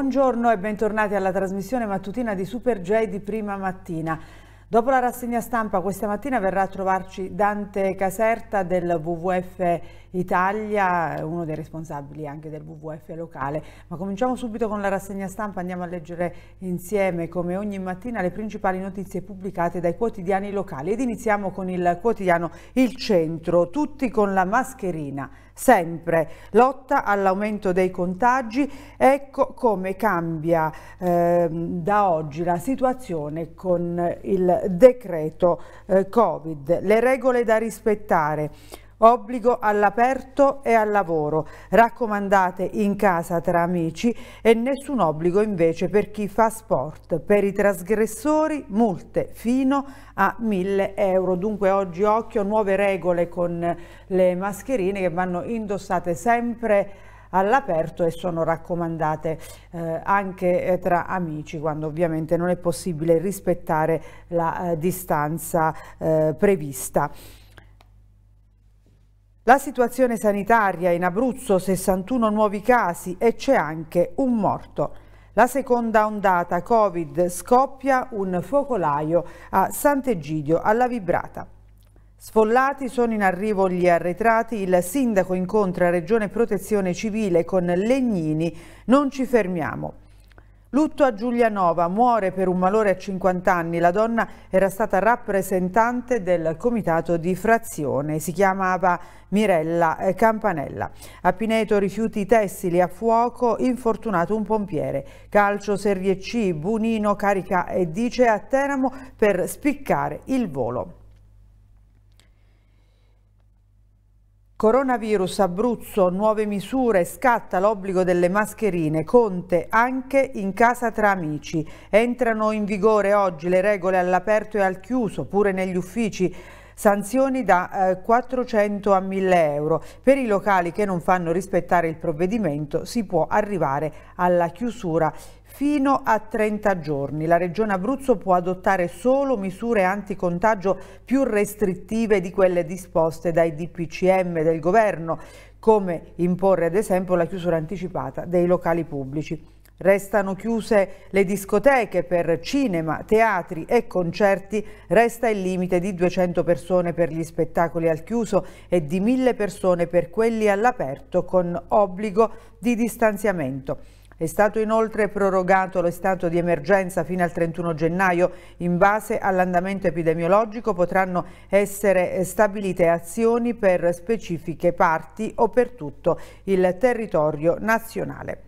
Buongiorno e bentornati alla trasmissione mattutina di Super J di prima mattina. Dopo la rassegna stampa questa mattina verrà a trovarci Dante Caserta del WWF Italia, uno dei responsabili anche del WWF locale. Ma cominciamo subito con la rassegna stampa, andiamo a leggere insieme come ogni mattina le principali notizie pubblicate dai quotidiani locali ed iniziamo con il quotidiano Il Centro, tutti con la mascherina sempre. Lotta all'aumento dei contagi, ecco come cambia eh, da oggi la situazione con il decreto eh, Covid. Le regole da rispettare obbligo all'aperto e al lavoro, raccomandate in casa tra amici e nessun obbligo invece per chi fa sport. Per i trasgressori multe fino a 1000 euro. Dunque oggi occhio, nuove regole con le mascherine che vanno indossate sempre all'aperto e sono raccomandate eh, anche eh, tra amici quando ovviamente non è possibile rispettare la eh, distanza eh, prevista. La situazione sanitaria in Abruzzo, 61 nuovi casi e c'è anche un morto. La seconda ondata Covid scoppia un focolaio a Sant'Egidio, alla Vibrata. Sfollati sono in arrivo gli arretrati, il sindaco incontra Regione Protezione Civile con Legnini, non ci fermiamo. Lutto a Giulianova, muore per un malore a 50 anni. La donna era stata rappresentante del comitato di frazione, si chiamava Mirella eh, Campanella. A Pineto rifiuti tessili a fuoco, infortunato un pompiere. Calcio Serie C, Bunino carica e dice a Teramo per spiccare il volo. Coronavirus Abruzzo, nuove misure, scatta l'obbligo delle mascherine, Conte anche in casa tra amici. Entrano in vigore oggi le regole all'aperto e al chiuso, pure negli uffici. Sanzioni da eh, 400 a 1000 euro. Per i locali che non fanno rispettare il provvedimento si può arrivare alla chiusura fino a 30 giorni. La Regione Abruzzo può adottare solo misure anticontagio più restrittive di quelle disposte dai DPCM del Governo, come imporre ad esempio la chiusura anticipata dei locali pubblici. Restano chiuse le discoteche per cinema, teatri e concerti, resta il limite di 200 persone per gli spettacoli al chiuso e di 1000 persone per quelli all'aperto con obbligo di distanziamento. È stato inoltre prorogato lo stato di emergenza fino al 31 gennaio. In base all'andamento epidemiologico potranno essere stabilite azioni per specifiche parti o per tutto il territorio nazionale.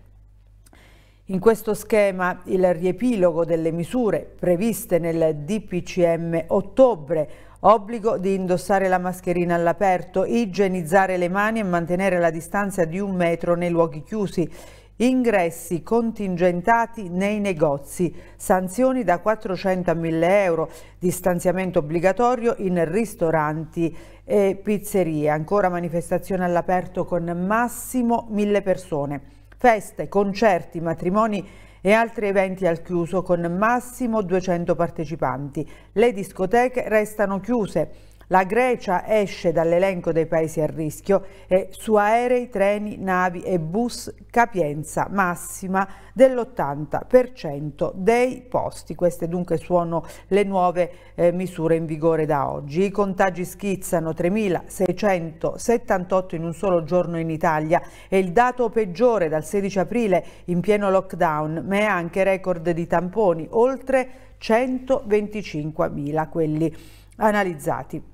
In questo schema il riepilogo delle misure previste nel DPCM ottobre obbligo di indossare la mascherina all'aperto, igienizzare le mani e mantenere la distanza di un metro nei luoghi chiusi ingressi contingentati nei negozi, sanzioni da 400 a 1000 euro, distanziamento obbligatorio in ristoranti e pizzerie, ancora manifestazione all'aperto con massimo 1000 persone, feste, concerti, matrimoni e altri eventi al chiuso con massimo 200 partecipanti. Le discoteche restano chiuse la Grecia esce dall'elenco dei paesi a rischio e su aerei, treni, navi e bus capienza massima dell'80% dei posti. Queste dunque sono le nuove eh, misure in vigore da oggi. I contagi schizzano 3.678 in un solo giorno in Italia e il dato peggiore dal 16 aprile in pieno lockdown, ma è anche record di tamponi, oltre 125.000 quelli analizzati.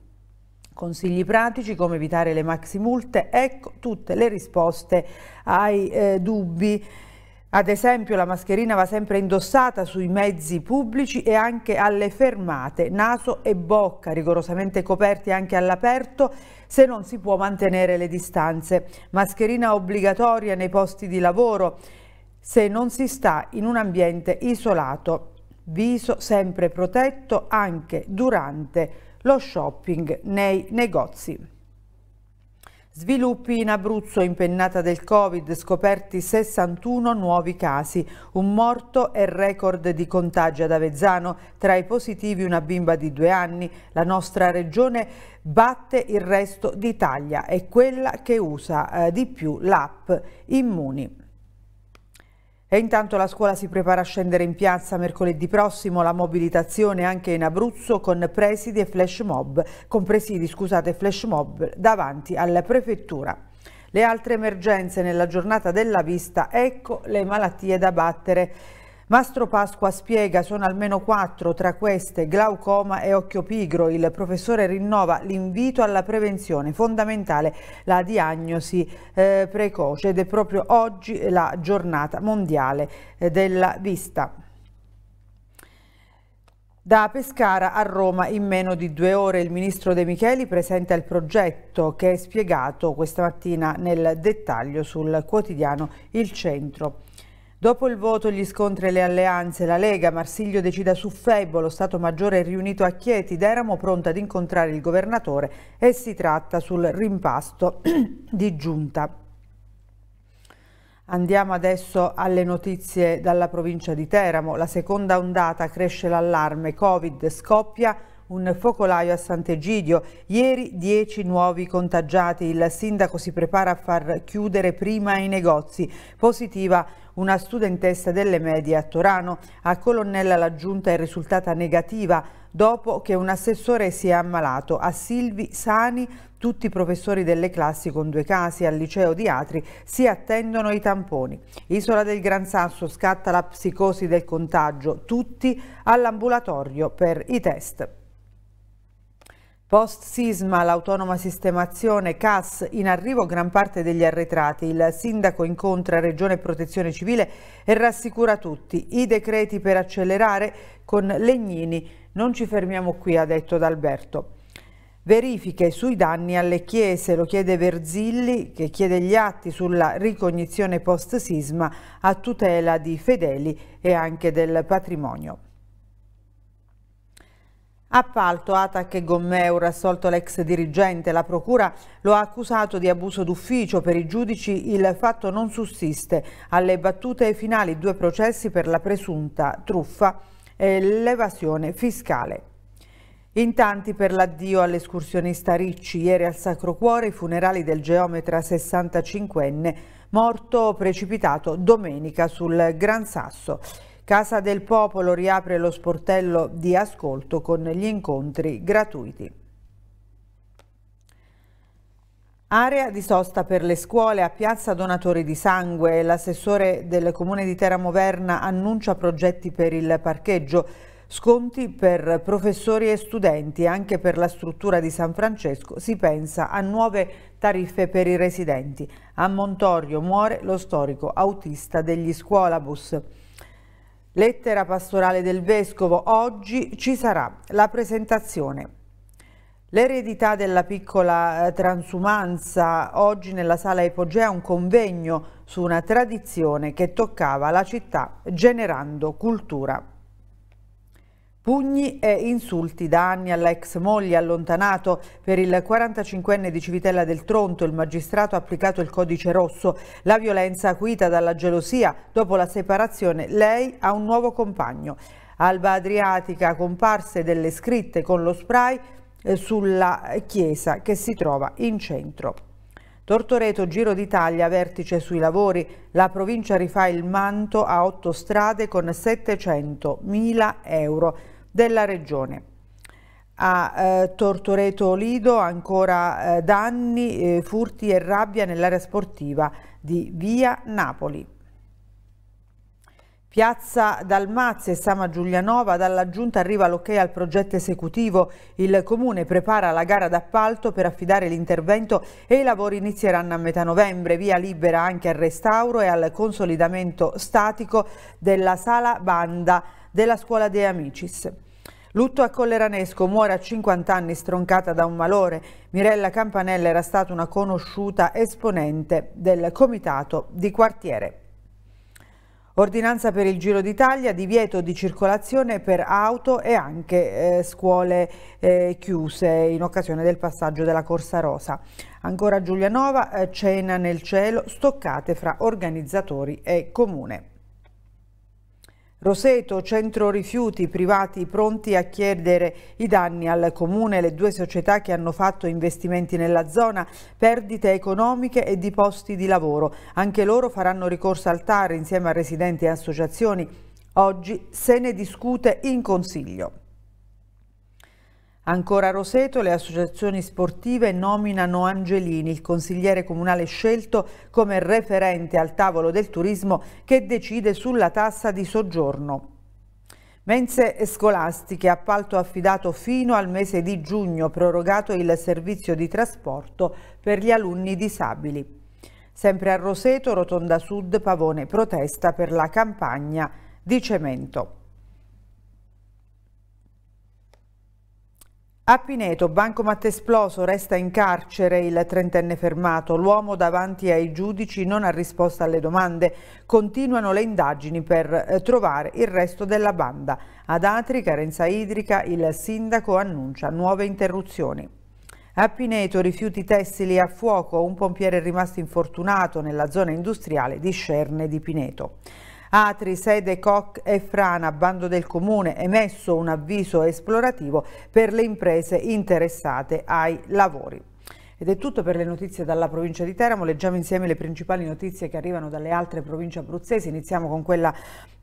Consigli pratici, come evitare le maxi multe, ecco tutte le risposte ai eh, dubbi. Ad esempio la mascherina va sempre indossata sui mezzi pubblici e anche alle fermate, naso e bocca, rigorosamente coperti anche all'aperto se non si può mantenere le distanze. Mascherina obbligatoria nei posti di lavoro se non si sta in un ambiente isolato. Viso sempre protetto anche durante la lo shopping nei negozi. Sviluppi in Abruzzo, impennata del Covid, scoperti 61 nuovi casi, un morto e record di contagi ad Avezzano, tra i positivi una bimba di due anni. La nostra regione batte il resto d'Italia, è quella che usa eh, di più l'app Immuni. E intanto la scuola si prepara a scendere in piazza mercoledì prossimo, la mobilitazione anche in Abruzzo con presidi e flash mob, con presidi scusate, flash mob davanti alla prefettura. Le altre emergenze nella giornata della vista, ecco le malattie da battere. Mastro Pasqua spiega sono almeno quattro, tra queste glaucoma e occhio pigro. Il professore rinnova l'invito alla prevenzione, fondamentale la diagnosi eh, precoce ed è proprio oggi la giornata mondiale eh, della vista. Da Pescara a Roma in meno di due ore il ministro De Micheli presenta il progetto che è spiegato questa mattina nel dettaglio sul quotidiano Il Centro. Dopo il voto, gli scontri e le alleanze, la Lega, Marsiglio decida su Febbo, lo Stato Maggiore è riunito a Chieti, Deramo pronta ad incontrare il governatore e si tratta sul rimpasto di giunta. Andiamo adesso alle notizie dalla provincia di Teramo. La seconda ondata cresce l'allarme Covid, scoppia un focolaio a Sant'Egidio. Ieri 10 nuovi contagiati. Il sindaco si prepara a far chiudere prima i negozi. Positiva una studentessa delle medie a Torano. A Colonnella la giunta è risultata negativa dopo che un assessore si è ammalato. A Silvi Sani tutti i professori delle classi con due casi al liceo di Atri si attendono i tamponi. Isola del Gran Sasso scatta la psicosi del contagio, tutti all'ambulatorio per i test. Post sisma, l'autonoma sistemazione CAS, in arrivo gran parte degli arretrati. Il sindaco incontra Regione Protezione Civile e rassicura tutti. I decreti per accelerare con Legnini. Non ci fermiamo qui, ha detto D'Alberto. Verifiche sui danni alle chiese, lo chiede Verzilli che chiede gli atti sulla ricognizione post sisma a tutela di fedeli e anche del patrimonio. Appalto, Atac e Gommeur assolto l'ex dirigente. La procura lo ha accusato di abuso d'ufficio. Per i giudici il fatto non sussiste. Alle battute finali due processi per la presunta truffa e l'evasione fiscale. In tanti per l'addio all'escursionista Ricci, ieri al Sacro Cuore i funerali del geometra 65enne morto precipitato domenica sul Gran Sasso. Casa del Popolo riapre lo sportello di ascolto con gli incontri gratuiti. Area di sosta per le scuole a Piazza Donatori di Sangue. L'assessore del comune di Terramoverna annuncia progetti per il parcheggio, sconti per professori e studenti. Anche per la struttura di San Francesco si pensa a nuove tariffe per i residenti. A Montorio muore lo storico autista degli scuolabus. Lettera pastorale del Vescovo, oggi ci sarà la presentazione. L'eredità della piccola eh, transumanza, oggi nella sala Ipogea un convegno su una tradizione che toccava la città generando cultura. Pugni e insulti, da danni all'ex moglie allontanato. Per il 45enne di Civitella del Tronto il magistrato ha applicato il codice rosso. La violenza acuita dalla gelosia dopo la separazione, lei ha un nuovo compagno. Alba Adriatica comparse delle scritte con lo spray eh, sulla chiesa che si trova in centro. Tortoreto, Giro d'Italia, vertice sui lavori. La provincia rifà il manto a otto strade con 700.000 euro della regione. A eh, Tortoreto Lido ancora eh, danni, eh, furti e rabbia nell'area sportiva di Via Napoli. Piazza Dalmazia e Sama Giulianova, dalla Giunta arriva l'ok al progetto esecutivo. Il Comune prepara la gara d'appalto per affidare l'intervento e i lavori inizieranno a metà novembre. Via libera anche al restauro e al consolidamento statico della sala banda della scuola De Amicis. Lutto a Colleranesco, muore a 50 anni stroncata da un malore. Mirella Campanella era stata una conosciuta esponente del comitato di quartiere. Ordinanza per il Giro d'Italia, divieto di circolazione per auto e anche eh, scuole eh, chiuse in occasione del passaggio della Corsa Rosa. Ancora Giulianova, eh, cena nel cielo, stoccate fra organizzatori e comune. Roseto, centro rifiuti privati pronti a chiedere i danni al comune, le due società che hanno fatto investimenti nella zona, perdite economiche e di posti di lavoro. Anche loro faranno ricorso al TAR insieme a residenti e associazioni. Oggi se ne discute in consiglio. Ancora a Roseto le associazioni sportive nominano Angelini, il consigliere comunale scelto come referente al tavolo del turismo che decide sulla tassa di soggiorno. Mense scolastiche, appalto affidato fino al mese di giugno, prorogato il servizio di trasporto per gli alunni disabili. Sempre a Roseto, Rotonda Sud, Pavone protesta per la campagna di cemento. A Pineto, bancomat esploso, resta in carcere il trentenne fermato. L'uomo davanti ai giudici non ha risposto alle domande. Continuano le indagini per eh, trovare il resto della banda. Ad Atri, carenza idrica, il sindaco annuncia nuove interruzioni. A Pineto rifiuti tessili a fuoco, un pompiere rimasto infortunato nella zona industriale di Scerne di Pineto. Atri, sede Coc e Frana, bando del comune, emesso un avviso esplorativo per le imprese interessate ai lavori. Ed è tutto per le notizie dalla provincia di Teramo, leggiamo insieme le principali notizie che arrivano dalle altre province abruzzesi, iniziamo con quella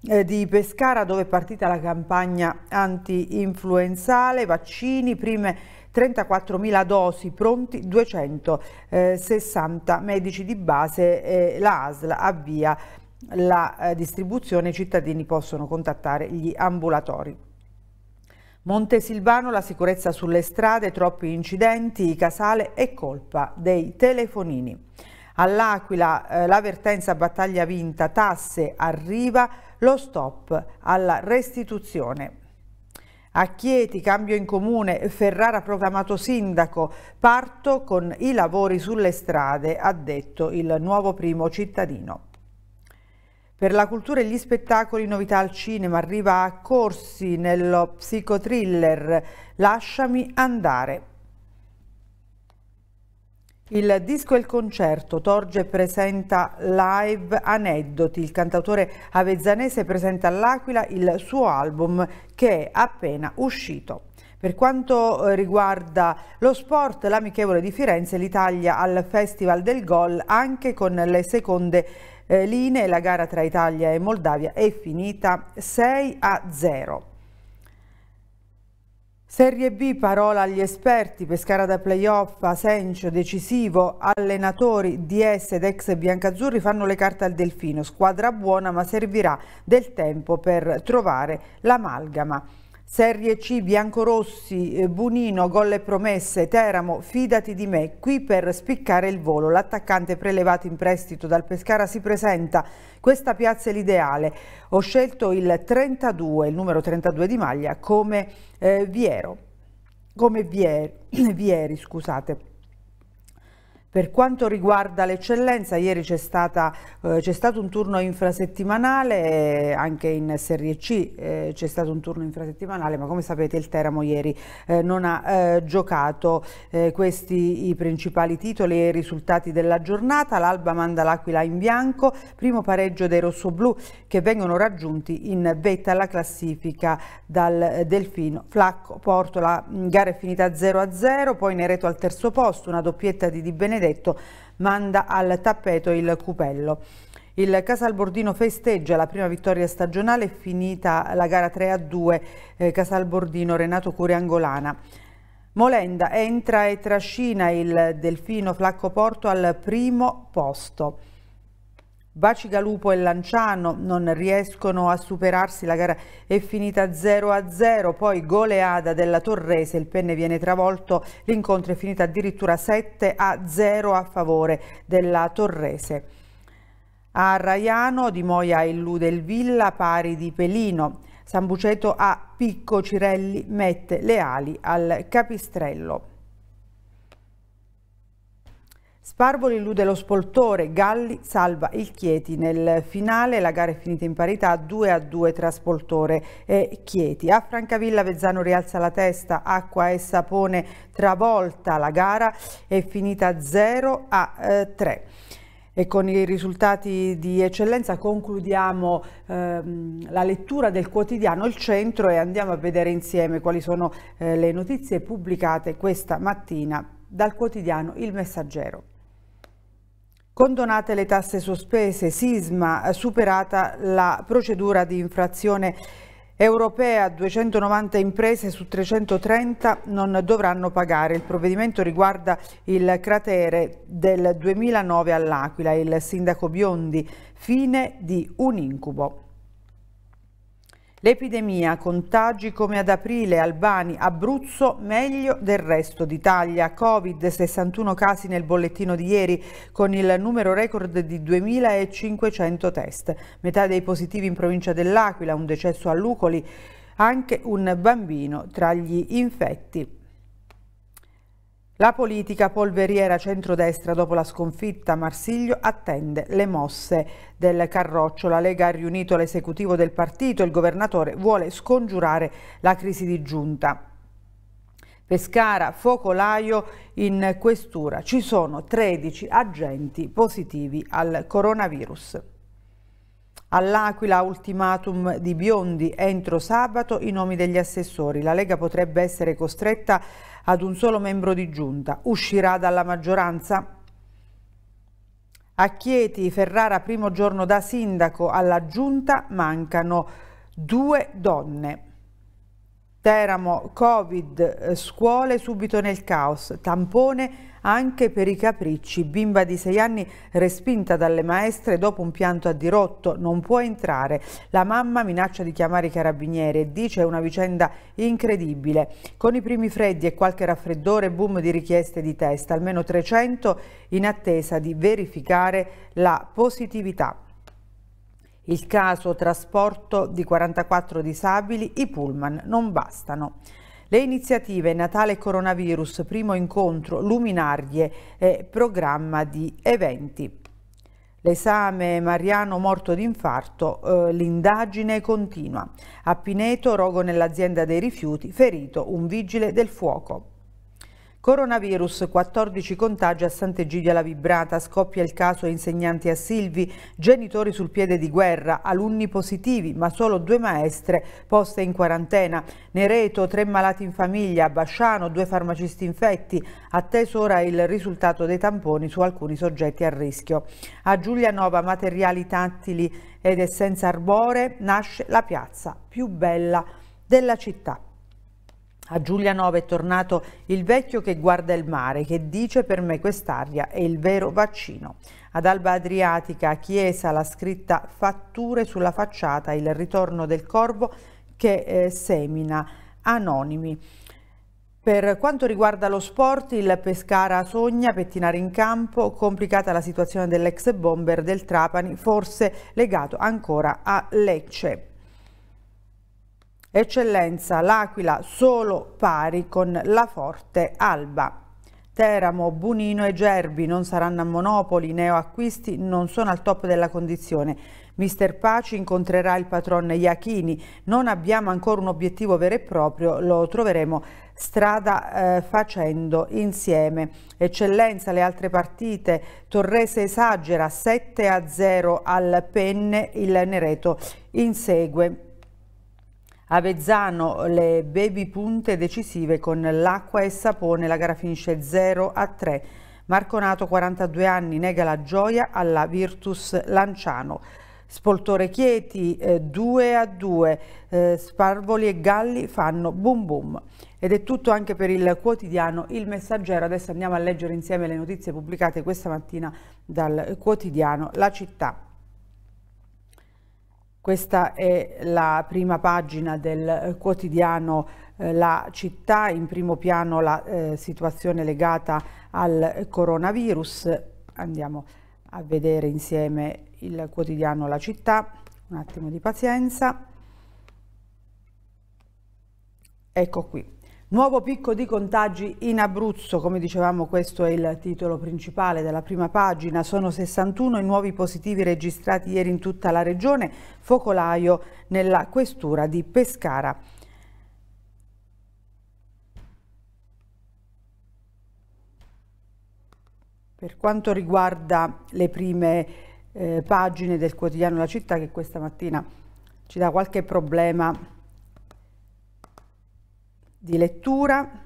eh, di Pescara dove è partita la campagna anti-influenzale, vaccini, prime 34.000 dosi pronti, 260 eh, medici di base e eh, la ASL avvia la eh, distribuzione, i cittadini possono contattare gli ambulatori. Montesilvano, la sicurezza sulle strade, troppi incidenti, Casale è colpa dei telefonini. All'Aquila eh, l'avvertenza battaglia vinta, tasse arriva, lo stop alla restituzione. A Chieti, cambio in comune, Ferrara proclamato sindaco, parto con i lavori sulle strade, ha detto il nuovo primo cittadino. Per la cultura e gli spettacoli, novità al cinema, arriva a Corsi nello psicotriller Lasciami andare. Il disco e il concerto, Torge presenta live aneddoti, il cantautore avezzanese presenta all'Aquila il suo album che è appena uscito. Per quanto eh, riguarda lo sport, l'amichevole di Firenze l'Italia al Festival del Gol anche con le seconde eh, linee. La gara tra Italia e Moldavia è finita 6 a 0. Serie B, parola agli esperti, Pescara da playoff, Asencio decisivo, allenatori, DS ed ex biancazzurri fanno le carte al Delfino, squadra buona ma servirà del tempo per trovare l'amalgama. Serie C, Biancorossi, eh, Bunino, gol e promesse, Teramo, fidati di me, qui per spiccare il volo. L'attaccante prelevato in prestito dal Pescara si presenta, questa piazza è l'ideale. Ho scelto il 32, il numero 32 di maglia, come eh, Viero, come Vier, Vieri, scusate. Per quanto riguarda l'eccellenza, ieri c'è, eh, stato un turno infrasettimanale, eh, anche in Serie C eh, c'è stato un turno infrasettimanale, ma come sapete il Teramo ieri eh, non ha eh, giocato eh, questi i principali titoli e i risultati della giornata. L'Alba manda l'Aquila in bianco, primo pareggio dei rossoblù che vengono raggiunti in vetta alla classifica dal Delfino. Flacco Portola, mm, gara è finita 0-0, poi Nereto al terzo posto, una doppietta di Di Benedetto Benedetto manda al tappeto il cupello. Il Casalbordino festeggia la prima vittoria stagionale finita la gara 3-2 a eh, Casalbordino-Renato Curiangolana. Molenda entra e trascina il Delfino Flacco Porto al primo posto. Bacigalupo e Lanciano non riescono a superarsi, la gara è finita 0-0, poi goleada della Torrese, il penne viene travolto, l'incontro è finito addirittura 7-0 a favore della Torrese. A Raiano Di Moia illude il Villa pari di Pelino, San Buceto a Picco Cirelli mette le ali al Capistrello. Sparvoli illude lo spoltore, Galli salva il Chieti. Nel finale la gara è finita in parità 2 a 2 tra Spoltore e Chieti. A Francavilla Vezzano rialza la testa, Acqua e Sapone travolta la gara, è finita 0 a 3. Eh, e con i risultati di eccellenza concludiamo ehm, la lettura del quotidiano Il Centro e andiamo a vedere insieme quali sono eh, le notizie pubblicate questa mattina dal quotidiano Il Messaggero. Condonate le tasse sospese, sisma, eh, superata la procedura di infrazione europea, 290 imprese su 330 non dovranno pagare. Il provvedimento riguarda il cratere del 2009 all'Aquila. Il sindaco Biondi, fine di un incubo. L'epidemia, contagi come ad aprile, Albani, Abruzzo, meglio del resto d'Italia. Covid, 61 casi nel bollettino di ieri, con il numero record di 2.500 test. Metà dei positivi in provincia dell'Aquila, un decesso a Lucoli, anche un bambino tra gli infetti. La politica polveriera centrodestra dopo la sconfitta a Marsiglio attende le mosse del Carroccio. La Lega ha riunito l'esecutivo del partito il governatore vuole scongiurare la crisi di giunta. Pescara, focolaio in questura. Ci sono 13 agenti positivi al coronavirus. All'Aquila ultimatum di Biondi entro sabato i nomi degli assessori. La Lega potrebbe essere costretta a ad un solo membro di giunta, uscirà dalla maggioranza? A Chieti, Ferrara, primo giorno da sindaco, alla giunta mancano due donne. Teramo, Covid, eh, scuole subito nel caos, tampone anche per i capricci. Bimba di 6 anni respinta dalle maestre dopo un pianto a dirotto, non può entrare. La mamma minaccia di chiamare i carabinieri e dice è una vicenda incredibile. Con i primi freddi e qualche raffreddore, boom di richieste di test, almeno 300 in attesa di verificare la positività. Il caso trasporto di 44 disabili, i pullman non bastano. Le iniziative Natale Coronavirus, primo incontro, luminarie e programma di eventi. L'esame Mariano morto di infarto, eh, l'indagine continua. A Pineto, rogo nell'azienda dei rifiuti, ferito un vigile del fuoco. Coronavirus, 14 contagi a Sant'Egidia la Vibrata, scoppia il caso insegnanti a Silvi, genitori sul piede di guerra, alunni positivi ma solo due maestre poste in quarantena, Nereto, tre malati in famiglia, Basciano, due farmacisti infetti, atteso ora il risultato dei tamponi su alcuni soggetti a rischio. A Giulianova materiali tattili ed essenza arbore nasce la piazza più bella della città. A Giulianova è tornato il vecchio che guarda il mare, che dice per me quest'aria è il vero vaccino. Ad Alba Adriatica, Chiesa, la scritta Fatture sulla facciata, il ritorno del corvo che eh, semina anonimi. Per quanto riguarda lo sport, il Pescara sogna pettinare in campo, complicata la situazione dell'ex bomber del Trapani, forse legato ancora a Lecce. Eccellenza L'Aquila solo pari con la Forte Alba. Teramo, Bunino e Gerbi non saranno a monopoli, neoacquisti non sono al top della condizione. Mister Paci incontrerà il patron Iachini, non abbiamo ancora un obiettivo vero e proprio, lo troveremo strada eh, facendo insieme. Eccellenza, le altre partite, Torrese esagera 7 a 0 al Penne, il Nereto insegue Avezzano le baby punte decisive con l'acqua e sapone, la gara finisce 0 a 3. Marconato 42 anni nega la gioia alla Virtus Lanciano. Spoltore Chieti eh, 2 a 2, eh, Sparvoli e Galli fanno boom boom. Ed è tutto anche per il quotidiano Il Messaggero. Adesso andiamo a leggere insieme le notizie pubblicate questa mattina dal quotidiano La Città. Questa è la prima pagina del eh, quotidiano eh, La città, in primo piano la eh, situazione legata al coronavirus. Andiamo a vedere insieme il quotidiano La città, un attimo di pazienza. Ecco qui. Nuovo picco di contagi in Abruzzo, come dicevamo questo è il titolo principale della prima pagina, sono 61 i nuovi positivi registrati ieri in tutta la regione, focolaio nella questura di Pescara. Per quanto riguarda le prime eh, pagine del quotidiano La Città che questa mattina ci dà qualche problema di lettura.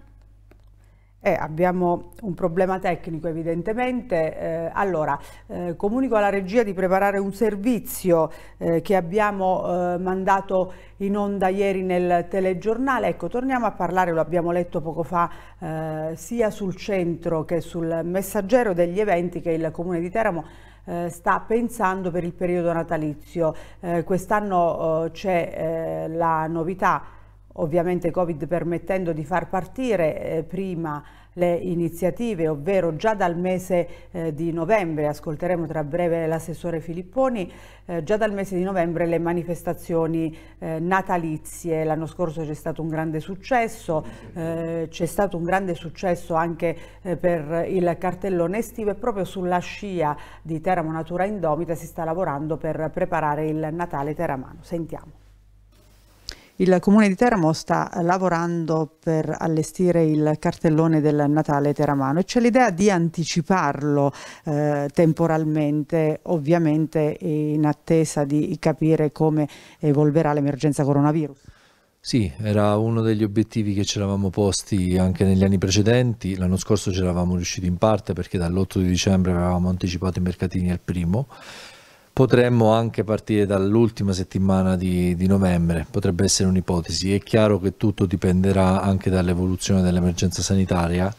Eh, abbiamo un problema tecnico evidentemente. Eh, allora, eh, comunico alla regia di preparare un servizio eh, che abbiamo eh, mandato in onda ieri nel telegiornale. Ecco, torniamo a parlare, lo abbiamo letto poco fa, eh, sia sul centro che sul messaggero degli eventi che il Comune di Teramo sta pensando per il periodo natalizio. Quest'anno oh, c'è la novità ovviamente Covid permettendo di far partire eh, prima le iniziative, ovvero già dal mese eh, di novembre, ascolteremo tra breve l'assessore Filipponi, eh, già dal mese di novembre le manifestazioni eh, natalizie, l'anno scorso c'è stato un grande successo, eh, c'è stato un grande successo anche eh, per il cartellone estivo e proprio sulla scia di Teramo Natura Indomita si sta lavorando per preparare il Natale Teramano. Sentiamo. Il comune di Teramo sta lavorando per allestire il cartellone del Natale teramano e c'è l'idea di anticiparlo eh, temporalmente, ovviamente in attesa di capire come evolverà l'emergenza coronavirus. Sì, era uno degli obiettivi che ci eravamo posti anche negli anni precedenti, l'anno scorso ci eravamo riusciti in parte perché dall'8 di dicembre avevamo anticipato i mercatini al primo potremmo anche partire dall'ultima settimana di, di, novembre, potrebbe essere un'ipotesi. È chiaro che tutto dipenderà anche dall'evoluzione dell'emergenza sanitaria,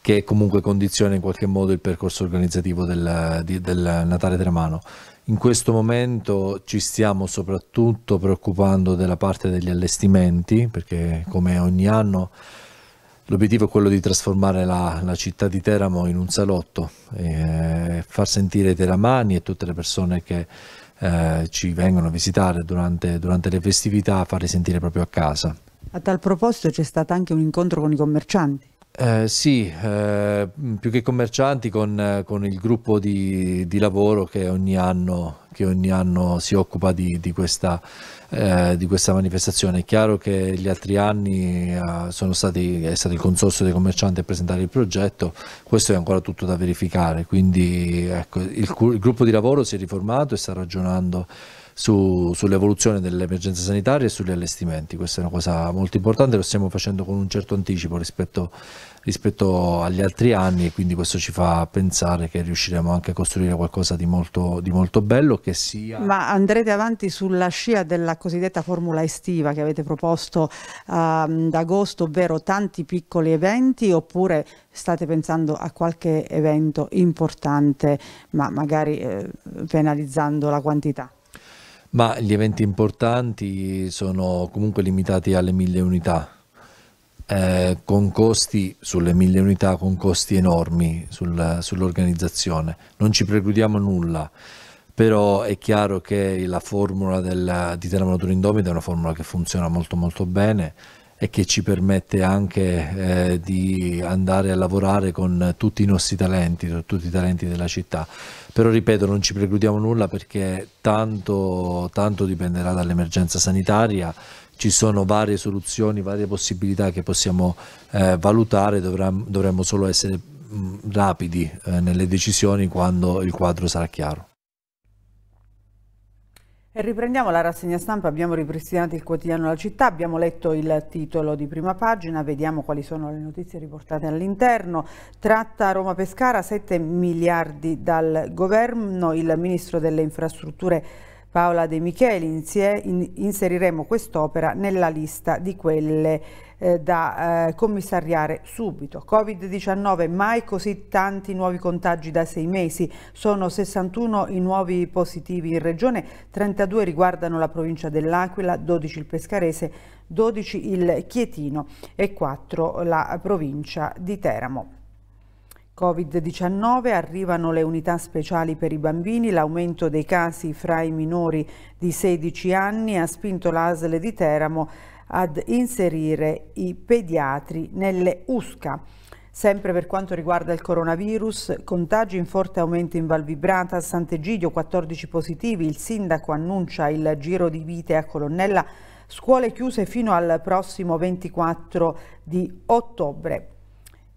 che comunque condiziona in qualche modo il percorso organizzativo del, di, del Natale Tremano. In questo momento ci stiamo soprattutto preoccupando della parte degli allestimenti, perché come ogni anno L'obiettivo è quello di trasformare la, la, città di Teramo in un salotto, eh, far sentire i teramani e tutte le persone che eh, ci vengono a visitare durante, durante le festività, farli sentire proprio a casa. A tal proposito c'è stato anche un incontro con i commercianti. Eh, sì, eh, più che commercianti con, con il gruppo di, di lavoro che ogni, anno, che ogni anno, si occupa di, di questa eh, di questa manifestazione. È chiaro che gli altri anni eh, stati, è stato il consorzio dei commercianti a presentare il progetto, questo è ancora tutto da verificare, quindi ecco, il, il gruppo di lavoro si è riformato e sta ragionando su, sull'evoluzione dell'emergenza sanitaria e sugli allestimenti. Questa è una cosa molto importante, lo stiamo facendo con un certo anticipo rispetto rispetto agli altri anni e quindi questo ci fa pensare che riusciremo anche a costruire qualcosa di molto, di molto bello che sia... Ma andrete avanti sulla scia della cosiddetta formula estiva che avete proposto um, ehm, ad agosto, ovvero tanti piccoli eventi oppure state pensando a qualche evento importante ma magari eh, penalizzando la quantità? Ma gli eventi importanti sono comunque limitati alle mille unità, eh, con costi sulle mille unità, con costi enormi sul, sull'organizzazione. Non ci precludiamo nulla, però è chiaro che la formula del, di Teramo Natura Indomita è una formula che funziona molto molto bene e che ci permette anche eh, di andare a lavorare con tutti i nostri talenti, tutti i talenti della città. Però ripeto, non ci precludiamo nulla perché tanto, tanto dipenderà dall'emergenza sanitaria ci sono varie soluzioni, varie possibilità che possiamo eh, valutare, dovremmo, dovremmo solo essere mh, mm, rapidi eh, nelle decisioni quando il quadro sarà chiaro. E riprendiamo la rassegna stampa, abbiamo ripristinato il quotidiano La Città, abbiamo letto il titolo di prima pagina, vediamo quali sono le notizie riportate all'interno. Tratta Roma-Pescara, 7 miliardi dal governo, il ministro delle infrastrutture Paola De Micheli. Inseriremo quest'opera nella lista di quelle eh, da eh, commissariare subito. Covid-19, mai così tanti nuovi contagi da sei mesi. Sono 61 i nuovi positivi in regione, 32 riguardano la provincia dell'Aquila, 12 il Pescarese, 12 il Chietino e 4 la provincia di Teramo. Covid-19, arrivano le unità speciali per i bambini, l'aumento dei casi fra i minori di 16 anni ha spinto l'ASL di Teramo ad inserire i pediatri nelle USCA. Sempre per quanto riguarda il coronavirus, contagi in forte aumento in Val Vibrata, a Sant'Egidio 14 positivi, il sindaco annuncia il giro di vite a Colonnella, scuole chiuse fino al prossimo 24 di ottobre.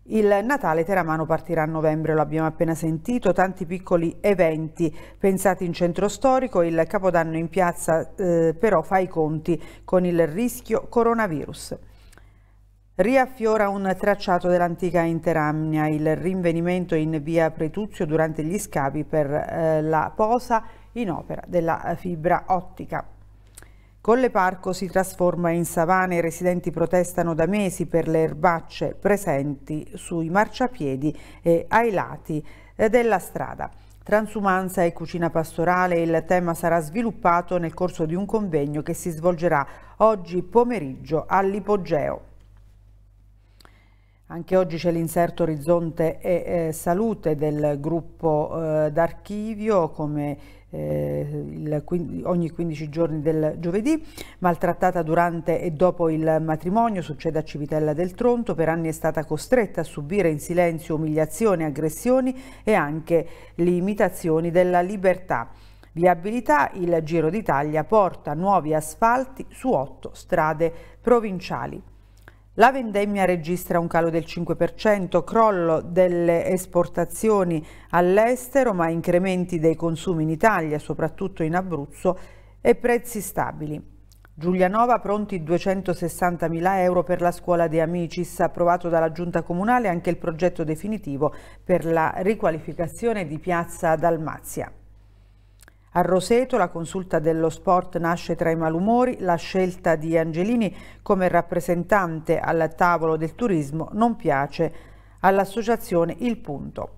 Il Natale Teramano partirà a novembre, lo abbiamo appena sentito, tanti piccoli eventi pensati in centro storico, il Capodanno in piazza eh, però fa i conti con il rischio coronavirus. Riaffiora un tracciato dell'antica Interamnia, il rinvenimento in via Pretuzio durante gli scavi per eh, la posa in opera della fibra ottica. Colle Parco si trasforma in savana, i residenti protestano da mesi per le erbacce presenti sui marciapiedi e ai lati eh, della strada. Transumanza e cucina pastorale, il tema sarà sviluppato nel corso di un convegno che si svolgerà oggi pomeriggio all'Ipogeo. Anche oggi c'è l'inserto Orizzonte e eh, Salute del gruppo eh, d'archivio come il, ogni 15 giorni del giovedì, maltrattata durante e dopo il matrimonio, succede a Civitella del Tronto, per anni è stata costretta a subire in silenzio umiliazioni, aggressioni e anche limitazioni della libertà. Viabilità, il Giro d'Italia porta nuovi asfalti su otto strade provinciali. La vendemmia registra un calo del 5%, crollo delle esportazioni all'estero, ma incrementi dei consumi in Italia, soprattutto in Abruzzo, e prezzi stabili. Giulianova pronti 260.000 euro per la scuola dei Amicis, approvato dalla Giunta Comunale anche il progetto definitivo per la riqualificazione di Piazza Dalmazia. A Roseto la consulta dello sport nasce tra i malumori, la scelta di Angelini come rappresentante al tavolo del turismo non piace all'associazione Il Punto.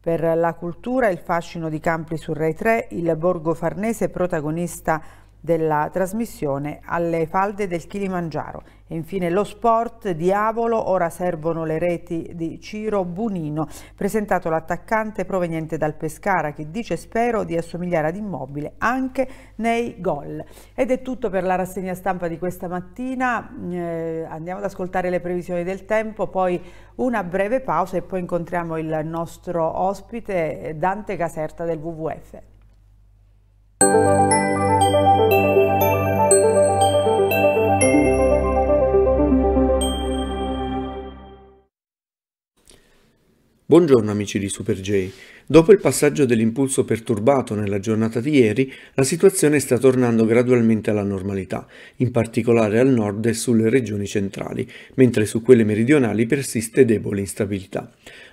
Per la cultura il fascino di Campi sul Rai 3, il borgo farnese protagonista della trasmissione alle falde del Kilimangiaro. E infine lo sport, diavolo, ora servono le reti di Ciro Bunino, presentato l'attaccante proveniente dal Pescara che dice spero di assomigliare ad Immobile anche nei gol. Ed è tutto per la rassegna stampa di questa mattina, mm, eh, andiamo ad ascoltare le previsioni del tempo, poi una breve pausa e poi incontriamo il nostro ospite Dante Caserta del WWF. Buongiorno amici di Super SuperJ. Dopo il passaggio dell'impulso perturbato nella giornata di ieri, la situazione sta tornando gradualmente alla normalità, in particolare al nord e sulle regioni centrali, mentre su quelle meridionali persiste debole instabilità.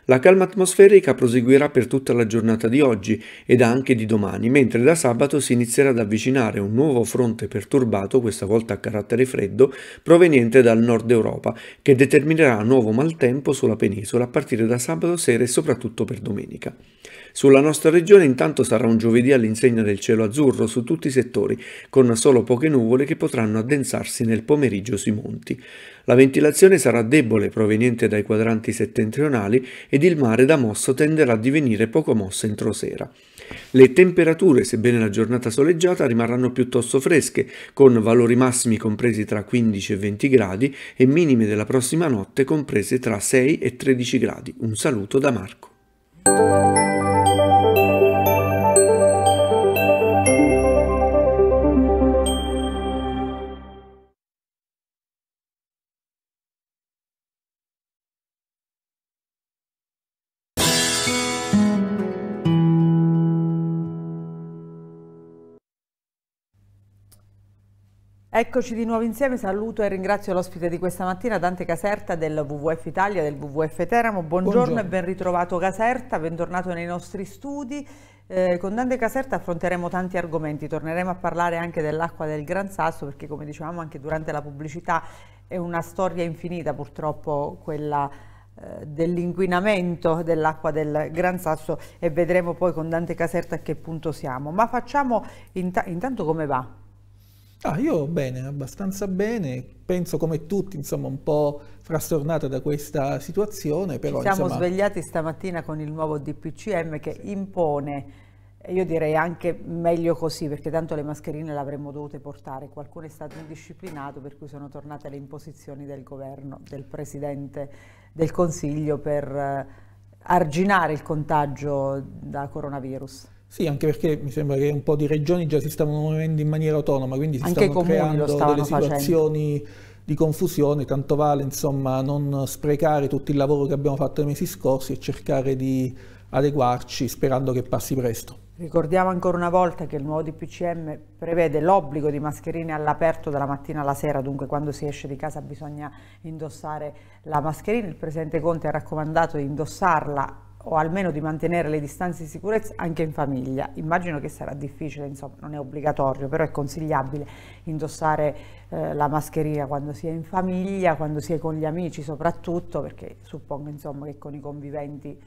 La calma atmosferica proseguirà per tutta la giornata di oggi ed anche di domani, mentre da sabato si inizierà ad avvicinare un nuovo fronte perturbato, questa volta a carattere freddo, proveniente dal nord Europa, che determinerà nuovo maltempo sulla penisola a partire da sabato sera e soprattutto per domenica. Sulla nostra regione intanto sarà un giovedì all'insegna del cielo azzurro su tutti i settori, con solo poche nuvole che potranno addensarsi nel pomeriggio sui monti. La ventilazione sarà debole proveniente dai quadranti settentrionali ed il mare da mosso tenderà a divenire poco mosso entro sera. Le temperature, sebbene la giornata soleggiata, rimarranno piuttosto fresche, con valori massimi compresi tra 15 e 20 gradi e minime della prossima notte comprese tra 6 e 13 gradi. Un saluto da Marco. Eccoci di nuovo insieme, saluto e ringrazio l'ospite di questa mattina, Dante Caserta del WWF Italia, del WWF Teramo. Buongiorno, Buongiorno. e ben ritrovato Caserta, bentornato nei nostri studi. Eh, con Dante Caserta affronteremo tanti argomenti, torneremo a parlare anche dell'acqua del Gran Sasso perché come dicevamo anche durante la pubblicità è una storia infinita purtroppo quella eh, dell'inquinamento dell'acqua del Gran Sasso e vedremo poi con Dante Caserta a che punto siamo. Ma facciamo int intanto come va Ah, io bene, abbastanza bene, penso come tutti, insomma, un po' frastornata da questa situazione, però Ci siamo insomma... svegliati stamattina con il nuovo DPCM che sì. impone, io direi anche meglio così, perché tanto le mascherine le avremmo dovute portare, qualcuno è stato indisciplinato, per cui sono tornate le imposizioni del governo, del Presidente del Consiglio per eh, arginare il contagio da coronavirus. Sì, anche perché mi sembra che un po' di regioni già si stavano muovendo in maniera autonoma, quindi si anche stavano creando delle situazioni facendo. di confusione, tanto vale insomma non sprecare tutto il lavoro che abbiamo fatto nei mesi scorsi e cercare di adeguarci sperando che passi presto. Ricordiamo ancora una volta che il nuovo DPCM prevede l'obbligo di mascherine all'aperto dalla mattina alla sera, dunque quando si esce di casa bisogna indossare la mascherina. Il Presidente Conte ha raccomandato di indossarla o almeno di mantenere le distanze di sicurezza anche in famiglia. Immagino che sarà difficile, insomma, non è obbligatorio, però è consigliabile indossare eh, la mascherina quando si è in famiglia, quando si è con gli amici soprattutto, perché suppongo insomma, che con i conviventi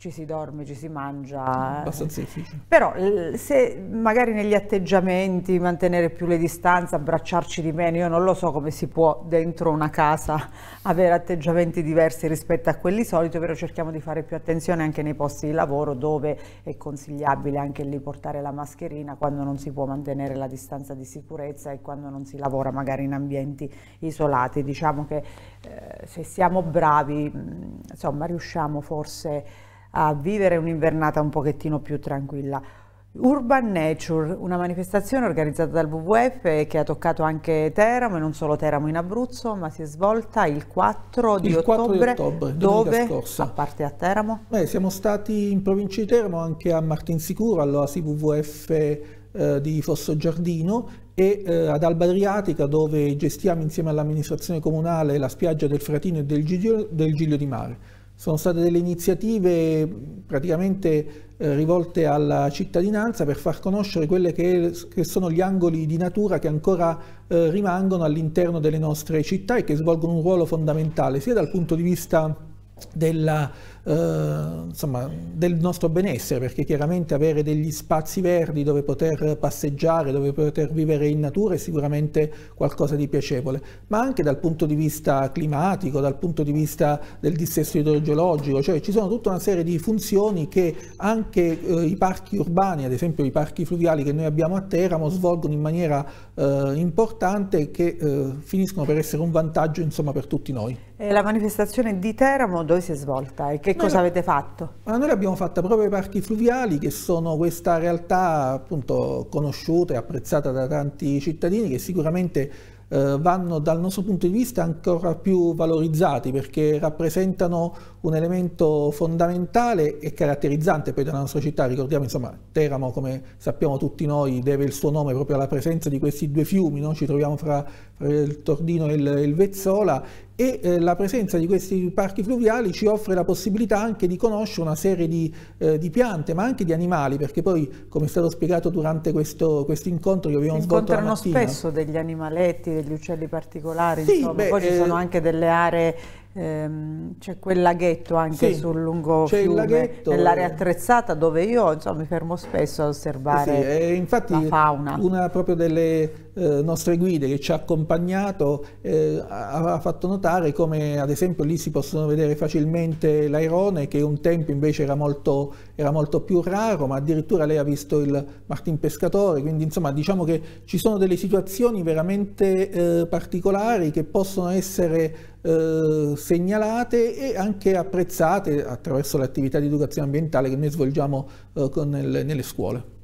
ci si dorme, ci si mangia. Eh. Abbastanza difficile. Però se magari negli atteggiamenti mantenere più le distanze, abbracciarci di meno, io non lo so come si può dentro una casa avere atteggiamenti diversi rispetto a quelli soliti, però cerchiamo di fare più attenzione anche nei posti di lavoro dove è consigliabile anche lì portare la mascherina quando non si può mantenere la distanza di sicurezza e quando non si lavora magari in ambienti isolati. Diciamo che eh, se siamo bravi, mm, insomma, riusciamo forse a vivere un'invernata un pochettino più tranquilla. Urban Nature, una manifestazione organizzata dal WWF che ha toccato anche Teramo e non solo Teramo in Abruzzo, ma si è svolta il 4 di, il ottobre, 4 di ottobre, dove scorsa. a parte a Teramo? Beh, siamo stati in provincia di Teramo anche a Martinsicuro, all'Oasi WWF eh, di Giardino e eh, ad Alba Adriatica dove gestiamo insieme all'amministrazione comunale la spiaggia del Fratino e del Giglio, del Giglio di Mare sono state delle iniziative praticamente eh, rivolte alla cittadinanza per far conoscere quelli che, che, sono gli angoli di natura che ancora eh, rimangono all'interno delle nostre città e che svolgono un ruolo fondamentale sia dal punto di vista della eh, insomma, del nostro benessere, perché chiaramente avere degli spazi verdi dove poter passeggiare, dove poter vivere in natura è sicuramente qualcosa di piacevole, ma anche dal punto di vista climatico, dal punto di vista del dissesto idrogeologico, cioè ci sono tutta una serie di funzioni che anche eh, i parchi urbani, ad esempio i parchi fluviali che noi abbiamo a Teramo, svolgono in maniera eh, importante e che eh, finiscono per essere un vantaggio insomma, per tutti noi. E la manifestazione di Teramo dove si è svolta? E che cosa noi, avete fatto? noi abbiamo fatto proprio i parchi fluviali, che sono questa realtà appunto conosciuta e apprezzata da tanti cittadini che sicuramente eh, vanno dal nostro punto di vista ancora più valorizzati perché rappresentano un elemento fondamentale e caratterizzante poi della nostra città. Ricordiamo insomma Teramo come sappiamo tutti noi deve il suo nome proprio alla presenza di questi due fiumi, no? ci troviamo fra, fra il Tordino e il, il Vezzola e eh, la presenza di questi parchi fluviali ci offre la possibilità anche di conoscere una serie di, eh, di piante ma anche di animali perché poi come è stato spiegato durante questo quest incontro che abbiamo svolto la mattina spesso degli animaletti, degli uccelli particolari sì, insomma. Beh, poi ci sono eh, anche delle aree ehm, c'è quel laghetto anche sì, sul lungo fiume, nell'area eh. attrezzata dove io insomma, mi fermo spesso a osservare sì, eh, infatti, la fauna. Una proprio delle, eh, nostre guide che ci ha accompagnato eh, aveva fatto notare come ad esempio lì si possono vedere facilmente l'airone che un tempo invece era molto, era molto più raro ma addirittura lei ha visto il martin pescatore quindi insomma diciamo che ci sono delle situazioni veramente eh, particolari che possono essere eh, segnalate e anche apprezzate attraverso l'attività di educazione ambientale che noi svolgiamo eh, con, nel, nelle scuole.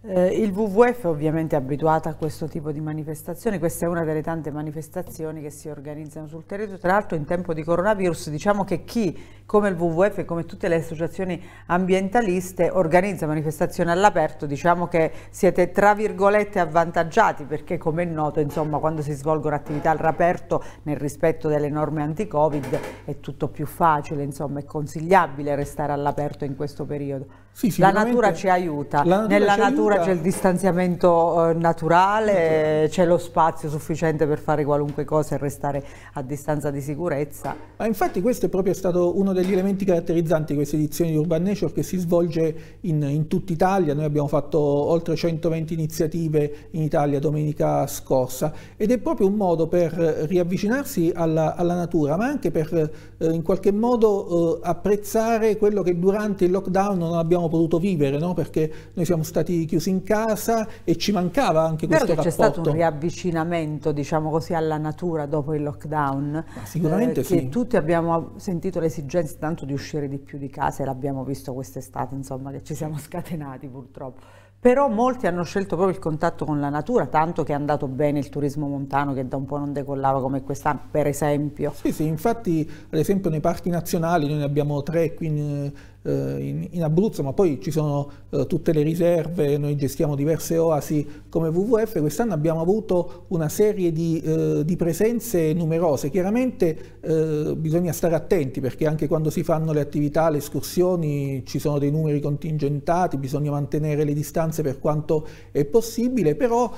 Eh, il WWF è ovviamente è abituato a questo tipo di manifestazioni, questa è una delle tante manifestazioni che si organizzano sul territorio, tra l'altro in tempo di coronavirus diciamo che chi come il WWF e come tutte le associazioni ambientaliste organizza manifestazioni all'aperto, diciamo che siete tra virgolette avvantaggiati perché come è noto insomma quando si svolgono attività all'aperto nel rispetto delle norme anti-covid è tutto più facile, insomma è consigliabile restare all'aperto in questo periodo. Sì, la natura ci aiuta, natura nella ci natura c'è il distanziamento eh, naturale, c'è lo spazio sufficiente per fare qualunque cosa e restare a distanza di sicurezza. Ma infatti questo è proprio stato uno dei degli elementi caratterizzanti di questa edizione di Urban Nature che si svolge in, in tutta Italia, noi abbiamo fatto oltre 120 iniziative in Italia domenica scorsa ed è proprio un modo per riavvicinarsi alla, alla natura ma anche per eh, in qualche modo eh, apprezzare quello che durante il lockdown non abbiamo potuto vivere no? perché noi siamo stati chiusi in casa e ci mancava anche Però questo rapporto. C'è stato un riavvicinamento diciamo così alla natura dopo il lockdown. Ma sicuramente eh, sì. Tutti abbiamo sentito l'esigenza penso tanto di uscire di più di casa e l'abbiamo visto quest'estate, insomma, che ci siamo scatenati purtroppo. Però molti hanno scelto proprio il contatto con la natura, tanto che è andato bene il turismo montano che da un po' non decollava come quest'anno, per esempio. Sì, sì, infatti ad esempio nei parchi nazionali noi ne abbiamo tre qui in, eh, in, in, Abruzzo, ma poi ci sono eh, tutte le riserve, noi gestiamo diverse oasi come WWF, quest'anno abbiamo avuto una serie di, eh, di presenze numerose. Chiaramente bisogna stare attenti perché anche quando si fanno le attività, le escursioni, ci sono dei numeri contingentati, bisogna mantenere le distanze per quanto è possibile, però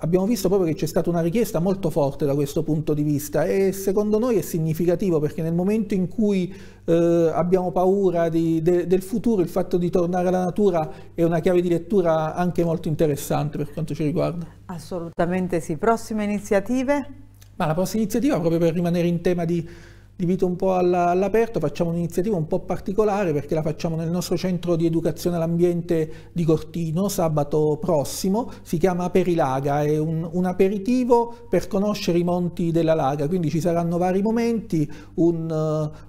abbiamo visto proprio che c'è stata una richiesta molto forte da questo punto di vista e secondo noi è significativo perché nel momento in cui eh, abbiamo paura di, de, del futuro il fatto di tornare alla natura è una chiave di lettura anche molto interessante per quanto ci riguarda. Assolutamente sì. Prossime iniziative? Ma la prossima iniziativa proprio per rimanere in tema di di invito un po' all'aperto, facciamo un'iniziativa un po' particolare perché la facciamo nel nostro centro di educazione all'ambiente di Cortino sabato prossimo, si chiama Aperilaga, è un, un, aperitivo per conoscere i monti della Laga, quindi ci saranno vari momenti, un,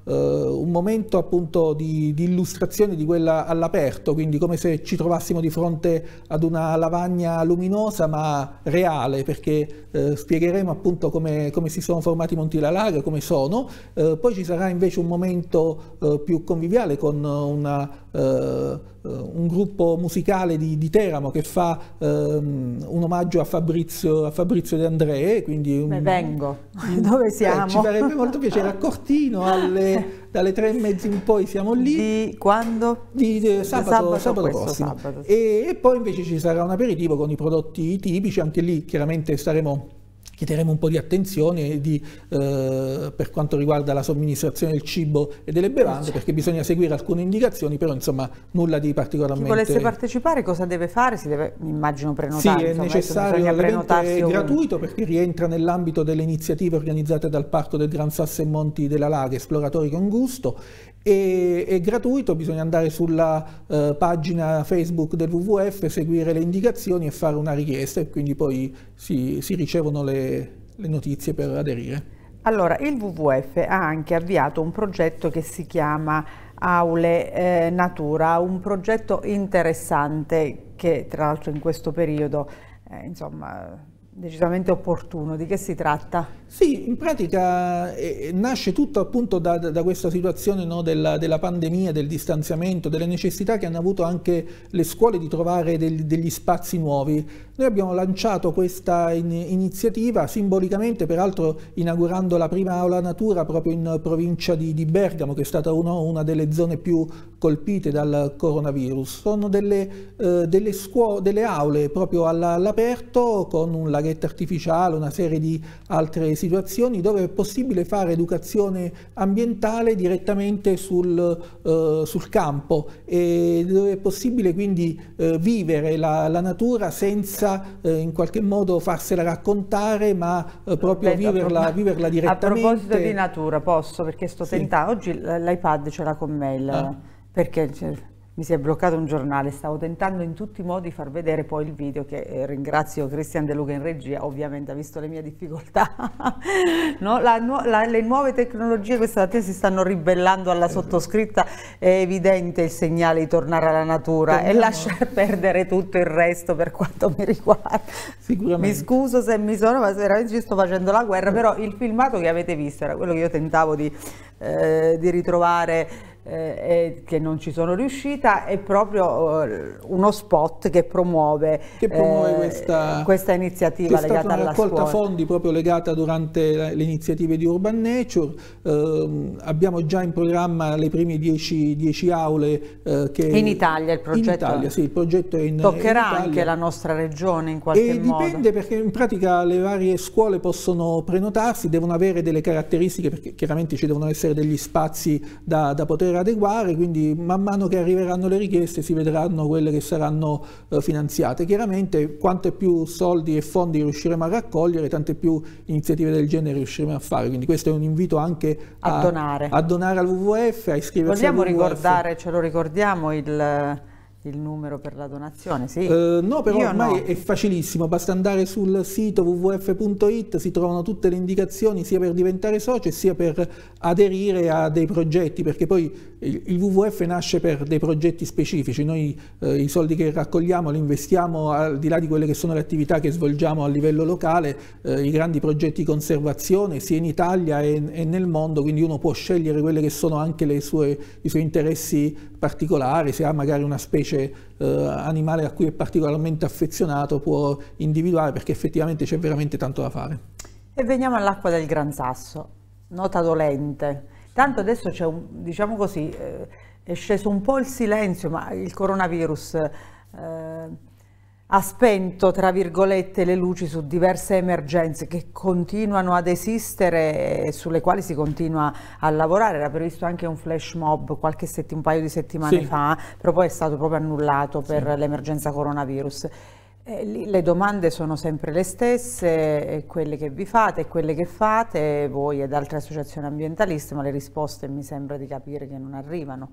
uh, un momento appunto di, di, illustrazione di quella all'aperto, quindi come se ci trovassimo di fronte ad una lavagna luminosa ma reale perché uh, spiegheremo appunto come, come si sono formati i monti della Laga, come sono, eh, poi ci sarà invece un momento eh, più conviviale con eh, una, eh, un gruppo musicale di, di Teramo che fa ehm, un omaggio a Fabrizio, a Fabrizio De André. Quindi un, Beh, vengo, dove eh, siamo? ci farebbe molto piacere a Cortino alle, dalle tre e mezza in poi siamo lì. Di quando? Di, di sabato, sabato, sabato prossimo. Sabato. E, e poi invece ci sarà un aperitivo con i prodotti tipici, anche lì chiaramente saremo chiederemo un po' di attenzione di, eh, per quanto riguarda la somministrazione del cibo e delle bevande, certo. perché bisogna seguire alcune indicazioni, però insomma nulla di particolarmente... Chi volesse partecipare cosa deve fare? Si deve, immagino, prenotare. Sì, è insomma, necessario, è gratuito perché rientra nell'ambito delle iniziative organizzate dal Parco del Gran Sasso e Monti della Laga, Esploratori con Gusto, e, è gratuito, bisogna andare sulla eh, pagina Facebook del WWF, seguire le indicazioni e fare una richiesta e quindi poi si, si ricevono le, le notizie per aderire. Allora, il WWF ha anche avviato un progetto che si chiama Aule eh, Natura, un progetto interessante che tra l'altro in questo periodo eh, insomma, decisamente opportuno. Di che si tratta? Sì, in pratica eh, eh, nasce tutto appunto da, da questa situazione no, della, della, pandemia, del distanziamento, delle necessità che hanno avuto anche le scuole di trovare del, degli spazi nuovi. Noi abbiamo lanciato questa in iniziativa simbolicamente, peraltro inaugurando la prima aula natura proprio in provincia di, di Bergamo, che è stata uno, una delle zone più colpite dal coronavirus. Sono delle, eh, delle, delle aule proprio all'aperto con un laghetto artificiale, una serie di altre situazioni dove è possibile fare educazione ambientale direttamente sul, eh, sul campo e dove è possibile quindi eh, vivere la, la natura senza senza eh, in qualche modo farsela raccontare ma eh, proprio Aspetta, viverla, ma viverla, direttamente. A proposito di natura, posso? Perché sto sì. tentando, oggi l'iPad ce l'ha con me, il, ah. perché cioè, mi si è bloccato un giornale, stavo tentando in tutti i modi di far vedere poi il video che eh, ringrazio Cristian De Luca in regia, ovviamente ha visto le mie difficoltà, no? la, la, le nuove tecnologie questa te si stanno ribellando alla sottoscritta, è evidente il segnale di tornare alla natura Torniamo. e lasciare perdere tutto il resto per quanto mi riguarda. Sicuramente. Mi scuso se mi sono, ma veramente ci sto facendo la guerra, eh. però il filmato che avete visto era quello che io tentavo di, eh, di ritrovare eh, che non ci sono riuscita è proprio eh, uno spot che promuove, che promuove eh, questa, questa, iniziativa che legata alla scuola. fondi proprio legata durante le iniziative di Urban Nature, ehm, abbiamo già in programma le prime 10 aule eh, che... In Italia il progetto? In Italia, sì, il progetto è in Toccherà in anche la nostra regione in qualche e modo? Dipende perché in pratica le varie scuole possono prenotarsi, devono avere delle caratteristiche perché chiaramente ci devono essere degli spazi da, da poter poter adeguare, quindi man mano che arriveranno le richieste si vedranno quelle che saranno eh, finanziate. Chiaramente quante più soldi e fondi riusciremo a raccogliere, tante più iniziative del genere riusciremo a fare, quindi questo è un invito anche a, a donare. a donare al WWF, a iscriversi Vogliamo al WWF. Vogliamo ricordare, ce lo ricordiamo, il il numero per la donazione, sì. Uh, no, però Io ormai no. è facilissimo, basta andare sul sito www.it, si trovano tutte le indicazioni sia per diventare socio sia per aderire a dei progetti, perché poi il WWF nasce per dei progetti specifici, noi eh, i soldi che raccogliamo li investiamo al di là di quelle che sono le attività che svolgiamo a livello locale, eh, i grandi progetti di conservazione sia in Italia e, e, nel mondo, quindi uno può scegliere quelli che sono anche sue, i suoi interessi particolari, se ha magari una specie eh, animale a cui è particolarmente affezionato può individuare perché effettivamente c'è veramente tanto da fare. E veniamo all'acqua del Gran Sasso, nota dolente Tanto adesso c'è un, diciamo così, eh, è sceso un po' il silenzio, ma il coronavirus eh, ha spento, tra virgolette, le luci su diverse emergenze che continuano ad esistere e sulle quali si continua a lavorare. Era previsto anche un flash mob qualche un paio di settimane sì. fa, però poi è stato proprio annullato per sì. l'emergenza coronavirus. Eh, le domande sono sempre le stesse, quelle che vi fate e quelle che fate voi ed altre associazioni ambientaliste, ma le risposte mi sembra di capire che non arrivano.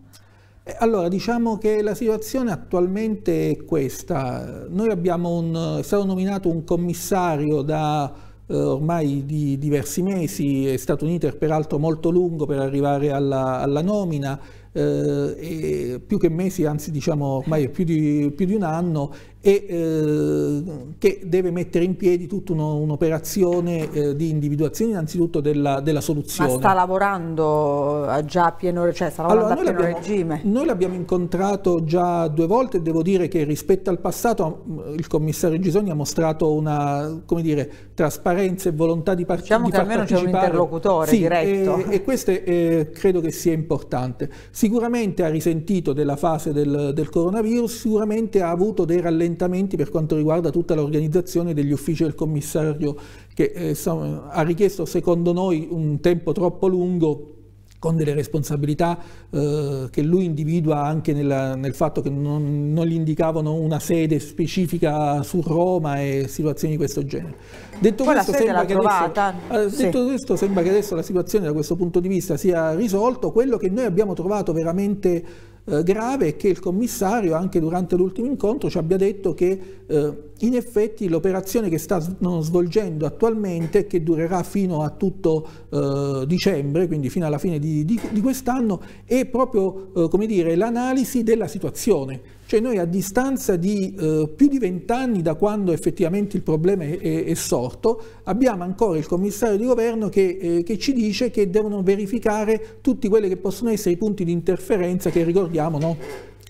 Eh, allora, diciamo che la situazione attualmente è questa. Noi abbiamo un, è stato nominato un commissario da eh, ormai di diversi mesi, è stato un iter peraltro molto lungo per arrivare alla, alla nomina, eh, più che mesi, anzi diciamo ormai più di, più di, un anno, e eh, che deve mettere in piedi tutta un'operazione eh, di individuazione innanzitutto della, della, soluzione. Ma sta lavorando eh, già a pieno, cioè sta lavorando allora, a pieno regime? Noi l'abbiamo incontrato già due volte e devo dire che rispetto al passato mm, il commissario Gisoni ha mostrato una dire, trasparenza e volontà di, part diciamo di far partecipare. Diciamo che almeno c'è un interlocutore sì, diretto. E, eh, e questo eh, credo che sia importante. Sicuramente ha risentito della fase del, del coronavirus, sicuramente ha avuto dei rallentamenti orientamenti per quanto riguarda tutta l'organizzazione degli uffici del commissario che eh, so, ha richiesto secondo noi un tempo troppo lungo con delle responsabilità eh, che lui individua anche nella, nel fatto che non, non, gli indicavano una sede specifica su Roma e situazioni di questo genere. Detto, questo sembra, adesso, eh, sì. detto questo sembra, che adesso, la situazione da questo punto di vista sia risolta, quello che noi abbiamo trovato veramente eh, grave è che il commissario anche durante l'ultimo incontro ci abbia detto che eh, in effetti l'operazione che stanno svolgendo attualmente, che durerà fino a tutto eh, dicembre, quindi fino alla fine di, di, di quest'anno, è proprio eh, l'analisi della situazione cioè noi a distanza di eh, più di vent'anni da quando effettivamente il problema è, è, è, sorto, abbiamo ancora il commissario di governo che, eh, che, ci dice che devono verificare tutti quelli che possono essere i punti di interferenza che ricordiamo no?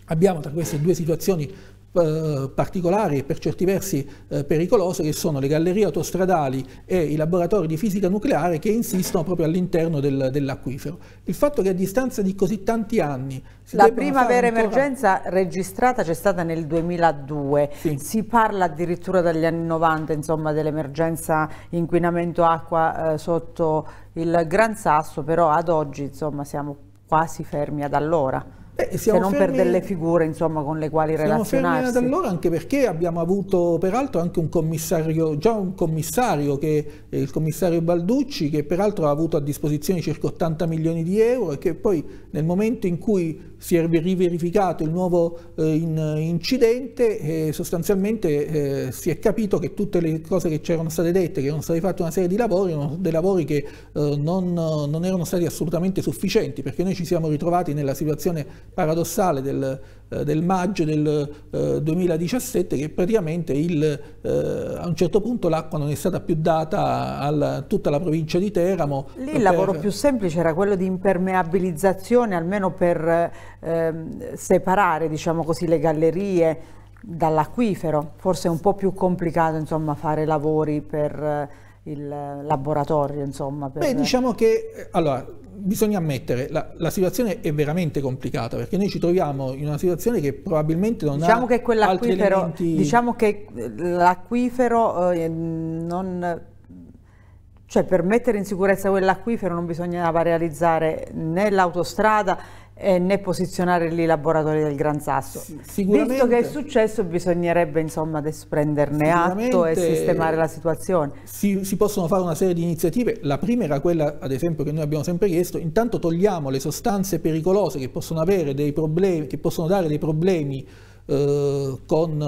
abbiamo tra queste due situazioni eh, particolari e per certi versi eh, pericolose che sono le gallerie autostradali e i laboratori di fisica nucleare che insistono proprio all'interno del, dell'acquifero. Il fatto che a distanza di così tanti anni... La prima vera ancora... emergenza registrata c'è stata nel 2002, sì. si parla addirittura dagli anni 90 insomma, dell'emergenza inquinamento acqua eh, sotto il Gran Sasso, però ad oggi insomma, siamo quasi fermi ad allora. Beh, se non fermi, per delle figure insomma, con le quali relazionarsi. Siamo fermi ad allora anche perché abbiamo avuto peraltro anche un commissario, già un commissario, che, eh, il commissario Balducci, che peraltro ha avuto a disposizione circa 80 milioni di euro e che poi nel momento in cui si è riverificato il nuovo eh, in, incidente eh, sostanzialmente eh, si è capito che tutte le cose che c'erano state dette, che erano state fatte una serie di lavori, erano dei lavori che eh, non, non erano stati assolutamente sufficienti perché noi ci siamo ritrovati nella situazione paradossale del, eh, del maggio del eh, 2017 che praticamente il, eh, a un certo punto l'acqua non è stata più data a tutta la provincia di Teramo. Lì per... il lavoro più semplice era quello di impermeabilizzazione almeno per ehm, separare diciamo così, le gallerie dall'acquifero, forse è un po' più complicato insomma, fare lavori per il laboratorio, insomma? Per... Beh, diciamo che, eh, allora, bisogna ammettere, la, la, situazione è veramente complicata, perché noi ci troviamo in una situazione che probabilmente non diciamo ha che quell'acquifero, elementi... Diciamo che eh, l'acquifero eh, non... Cioè per mettere in sicurezza quell'acquifero non bisognava realizzare né l'autostrada né posizionare lì i laboratori del Gran Sasso. Sicuramente, Visto che è successo bisognerebbe insomma adesso prenderne atto e sistemare la situazione. Si, si, possono fare una serie di iniziative, la prima era quella ad esempio che noi abbiamo sempre chiesto, intanto togliamo le sostanze pericolose che possono, problemi, che possono dare dei problemi eh, con,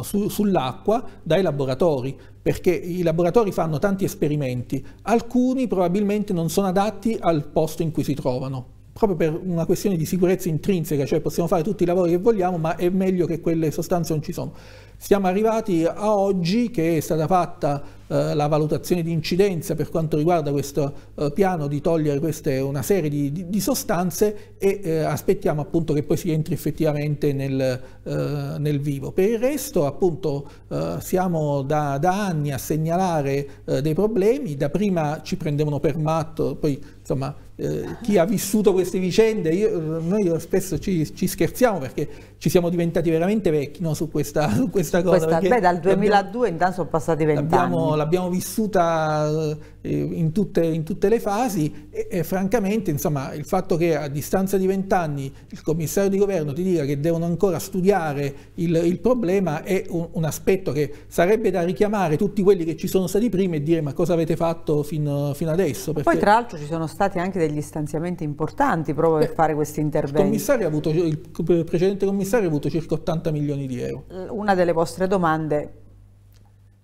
eh, su, sull'acqua dai laboratori perché i laboratori fanno tanti esperimenti, alcuni probabilmente non sono adatti al posto in cui si trovano, proprio per una questione di sicurezza intrinseca, cioè possiamo fare tutti i lavori che vogliamo, ma è meglio che quelle sostanze non ci sono. Siamo arrivati a oggi che è stata fatta eh, la valutazione di incidenza per quanto riguarda questo eh, piano di togliere queste, una serie di, di, di sostanze e eh, aspettiamo appunto che poi si entri effettivamente nel, eh, nel vivo. Per il resto appunto eh, siamo da, da, anni a segnalare dei problemi, da prima ci prendevano per matto, poi insomma eh, chi ha vissuto queste vicende, io, noi spesso ci, ci, scherziamo perché ci siamo diventati veramente vecchi no, su, questa, su, questa, cosa. Questa, beh, dal 2002 abbiamo, intanto sono passati vent'anni. Abbiamo, l'abbiamo, vissuta eh, in tutte, in tutte, le fasi e, e francamente insomma, il fatto che a distanza di vent'anni il commissario di governo ti dica che devono ancora studiare il, il problema è un, un, aspetto che sarebbe da richiamare tutti quelli che ci sono stati prima e dire ma cosa avete fatto fino, fino adesso. Perché... Poi tra l'altro ci sono stati anche degli stanziamenti importanti proprio Beh, per fare questi interventi. Il, avuto, il precedente commissario ha avuto circa 80 milioni di euro. Una delle vostre domande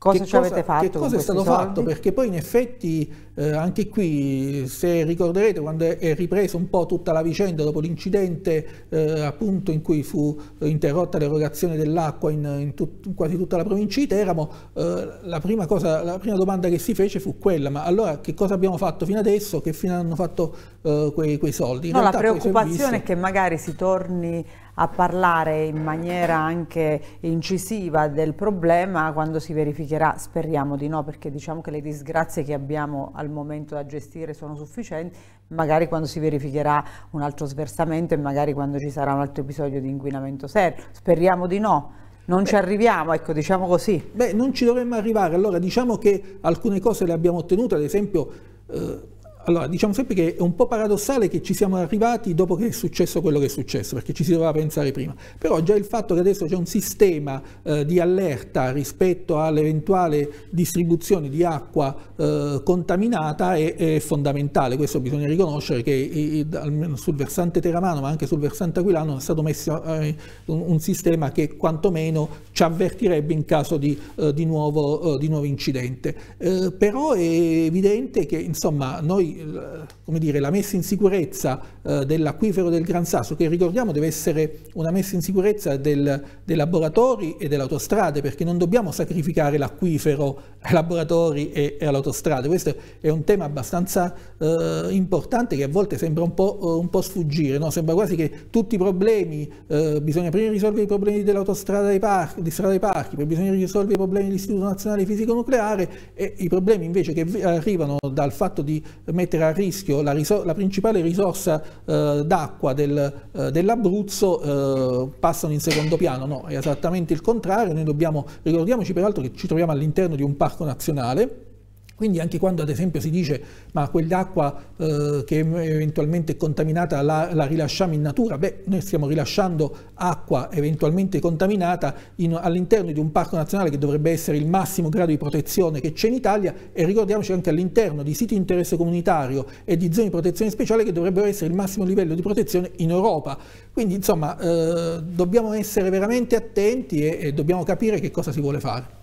Cosa ci avete fatto? Che cosa è stato soldi? fatto? Perché poi in effetti eh, anche qui, se ricorderete, quando è ripresa un po' tutta la vicenda dopo l'incidente eh, appunto in cui fu interrotta l'erogazione dell'acqua in, in, tut, in, quasi tutta la provincia di Teramo, eh, la, prima cosa, la, prima domanda che si fece fu quella, ma allora che cosa abbiamo fatto fino adesso? Che fine hanno fatto eh, quei, quei, soldi? In no, la preoccupazione servizi... è che magari si torni a parlare in maniera anche incisiva del problema quando si verificherà, speriamo di no, perché diciamo che le disgrazie che abbiamo al momento da gestire sono sufficienti, magari quando si verificherà un altro sversamento e magari quando ci sarà un altro episodio di inquinamento serio, speriamo di no. Non beh, ci arriviamo, ecco, diciamo così. Beh, non ci dovremmo arrivare. Allora, diciamo che alcune cose le abbiamo ottenute, ad esempio eh, allora, diciamo sempre che è un po' paradossale che ci siamo arrivati dopo che è successo quello che è successo, perché ci si doveva pensare prima. Però già il fatto che adesso c'è un sistema eh, di allerta rispetto all'eventuale distribuzione di acqua eh, contaminata è, è, fondamentale. Questo bisogna riconoscere che i, almeno sul versante teramano, ma anche sul versante aquilano, è stato messo eh, un, un, sistema che quantomeno ci avvertirebbe in caso di, eh, di, nuovo, eh, di nuovo, incidente. Eh, però è evidente che insomma, noi eh, come dire, la messa in sicurezza eh, dell'acquifero del Gran Sasso, che ricordiamo deve essere una messa in sicurezza del, dei laboratori e delle autostrade, perché non dobbiamo sacrificare l'acquifero ai laboratori e, e alle autostrade. Questo è un tema abbastanza eh, importante che a volte sembra un po', eh, un po sfuggire, no? sembra quasi che tutti i problemi, eh, bisogna prima risolvere i problemi dell'autostrada dei parchi, di strada dei parchi, poi bisogna risolvere i problemi dell'Istituto Nazionale Fisico Nucleare e i problemi invece che arrivano dal fatto di mettere mettere a rischio la, la principale risorsa eh, d'acqua del, eh, dell'Abruzzo eh, passano in secondo piano, no, è esattamente il contrario, noi dobbiamo, ricordiamoci peraltro che ci troviamo all'interno di un parco nazionale, quindi anche quando ad esempio si dice ma quell'acqua eh, che eventualmente è contaminata la, la, rilasciamo in natura, beh noi stiamo rilasciando acqua eventualmente contaminata all'interno di un parco nazionale che dovrebbe essere il massimo grado di protezione che c'è in Italia e ricordiamoci anche all'interno di siti di interesse comunitario e di zone di protezione speciale che dovrebbero essere il massimo livello di protezione in Europa. Quindi insomma eh, dobbiamo essere veramente attenti e, e dobbiamo capire che cosa si vuole fare.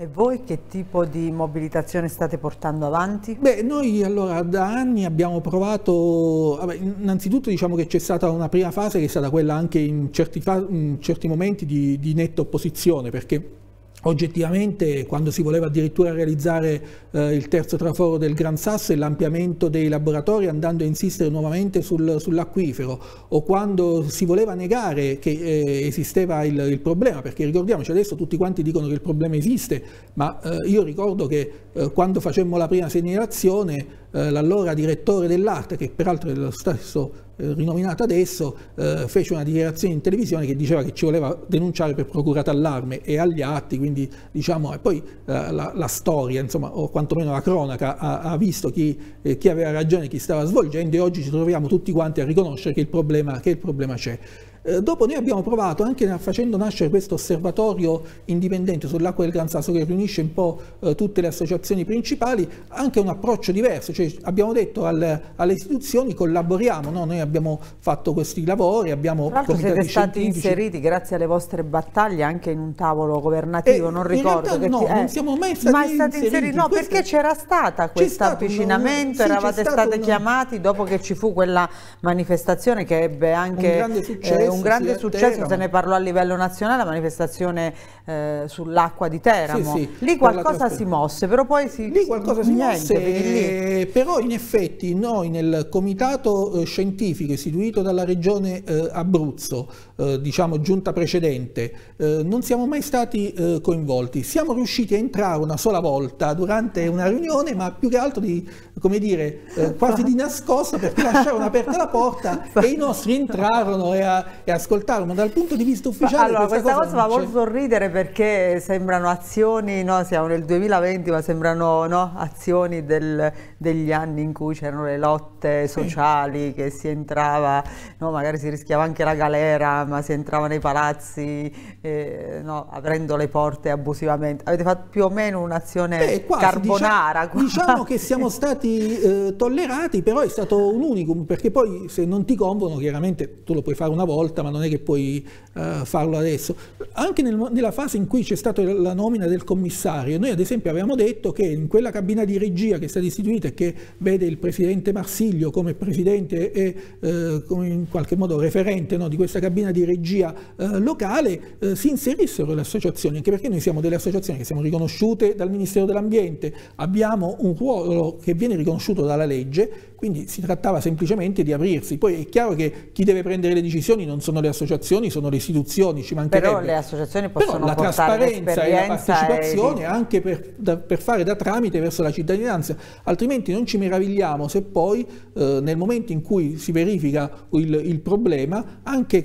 E voi che tipo di mobilitazione state portando avanti? Beh, noi allora da anni abbiamo provato, innanzitutto diciamo che c'è stata una prima fase che è stata quella anche in certi, in certi momenti di, di netta opposizione, perché Oggettivamente, quando si voleva addirittura realizzare eh, il terzo traforo del Gran Sasso e l'ampliamento dei laboratori andando a insistere nuovamente sul, sull'acquifero, o quando si voleva negare che eh, esisteva il, il, problema, perché ricordiamoci adesso tutti quanti dicono che il problema esiste, ma eh, io ricordo che eh, quando facemmo la prima segnalazione eh, l'allora direttore dell'arte, che peraltro è lo stesso eh, rinominato adesso, eh, fece una dichiarazione in televisione che diceva che ci voleva denunciare per procurata allarme e agli atti, quindi diciamo, e poi la, la, storia, insomma, o quantomeno la cronaca ha, ha visto chi, eh, chi, aveva ragione, chi stava svolgendo e oggi ci troviamo tutti quanti a riconoscere che il problema, che il problema c'è. Eh, dopo noi abbiamo provato, anche facendo nascere questo osservatorio indipendente sull'acqua del Gran Sasso, che riunisce un po' eh, tutte le associazioni principali, anche un approccio diverso, cioè abbiamo detto al, alle istituzioni collaboriamo, no? noi abbiamo fatto questi lavori, abbiamo... Tra siete stati inseriti grazie alle vostre battaglie anche in un tavolo governativo, eh, non ricordo. Che no, ti, eh, non siamo mai stati, mai stati inseriti. inseriti. No, questa... perché c'era stato questo avvicinamento, eravate state una... chiamati dopo che ci fu quella manifestazione che ebbe anche... Un grande successo un grande successo, se ne parlò a livello nazionale, la manifestazione eh, sull'acqua di Teramo. Sì, sì, lì qualcosa si mosse, però poi si... Lì qualcosa si mosse, niente, eh, però in effetti noi nel comitato eh, scientifico istituito dalla regione eh, Abruzzo, eh, diciamo giunta precedente, non siamo mai stati coinvolti. Siamo riusciti a entrare una sola volta durante una riunione, ma più che altro di come dire, eh, quasi di nascosto perché lasciarono aperta la porta e i nostri entrarono e, a, e ascoltarono. Dal punto di vista ufficiale... Allora, questa, questa cosa, cosa fa molto sorridere perché sembrano azioni, no? siamo nel 2020, ma sembrano no? azioni del, degli anni in cui c'erano le lotte sociali, sì. che si entrava, no? magari si rischiava anche la galera, ma si entrava nei palazzi eh, aprendo le porte abusivamente. Avete fatto più o meno un'azione carbonara. Diciamo, diciamo che siamo stati stati eh, tollerati, però è stato un unicum, perché poi se non ti convono chiaramente tu lo puoi fare una volta, ma non è che puoi eh, farlo adesso. Anche nel, nella fase in cui c'è stata la nomina del commissario, noi ad esempio avevamo detto che in quella cabina di regia che è stata istituita e che vede il presidente Marsiglio come presidente e eh, come in qualche modo referente no, di questa cabina di regia eh, locale, eh, si inserissero le associazioni, anche perché noi siamo delle associazioni che siamo riconosciute dal Ministero dell'Ambiente, abbiamo un ruolo che viene viene riconosciuto dalla legge, quindi si trattava semplicemente di aprirsi. Poi è chiaro che chi deve prendere le decisioni non sono le associazioni, sono le istituzioni, ci mancherebbe. Però le associazioni possono Però la trasparenza e la partecipazione e... anche per, da, per, fare da tramite verso la cittadinanza, altrimenti non ci meravigliamo se poi eh, nel momento in cui si verifica il, il problema, anche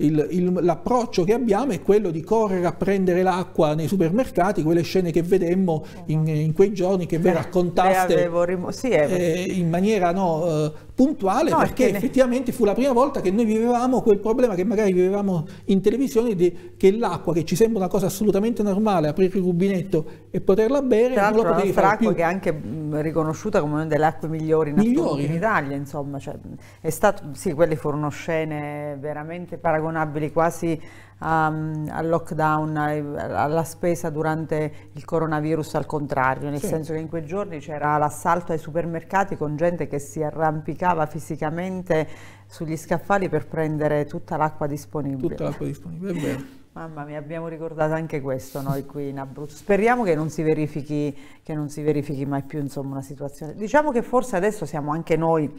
l'approccio che abbiamo è quello di correre a prendere l'acqua nei supermercati, quelle scene che vedemmo in, in quei giorni che ve raccontaste rim- sì, Evo. Eh, in maniera no, eh, puntuale no, perché ne... effettivamente fu la prima volta che noi vivevamo quel problema che magari vivevamo in televisione di, che l'acqua che ci sembra una cosa assolutamente normale aprire il rubinetto e poterla bere Tra l'altro lo potevi fare più. che è anche mm, riconosciuta come una delle acque migliori, migliori. in eh. Italia insomma cioè, è stato, sì quelle furono scene veramente paragonabili quasi um, al lockdown, alla spesa durante il coronavirus al contrario, nel sì. senso che in quei giorni c'era l'assalto ai supermercati con gente che si arrampicava fisicamente sugli scaffali per prendere tutta l'acqua disponibile. Tutta l'acqua disponibile, è vero. Mamma mia, abbiamo ricordato anche questo noi qui in Abruzzo. Speriamo che non si verifichi, non si verifichi mai più insomma, una situazione. Diciamo che forse adesso siamo anche noi,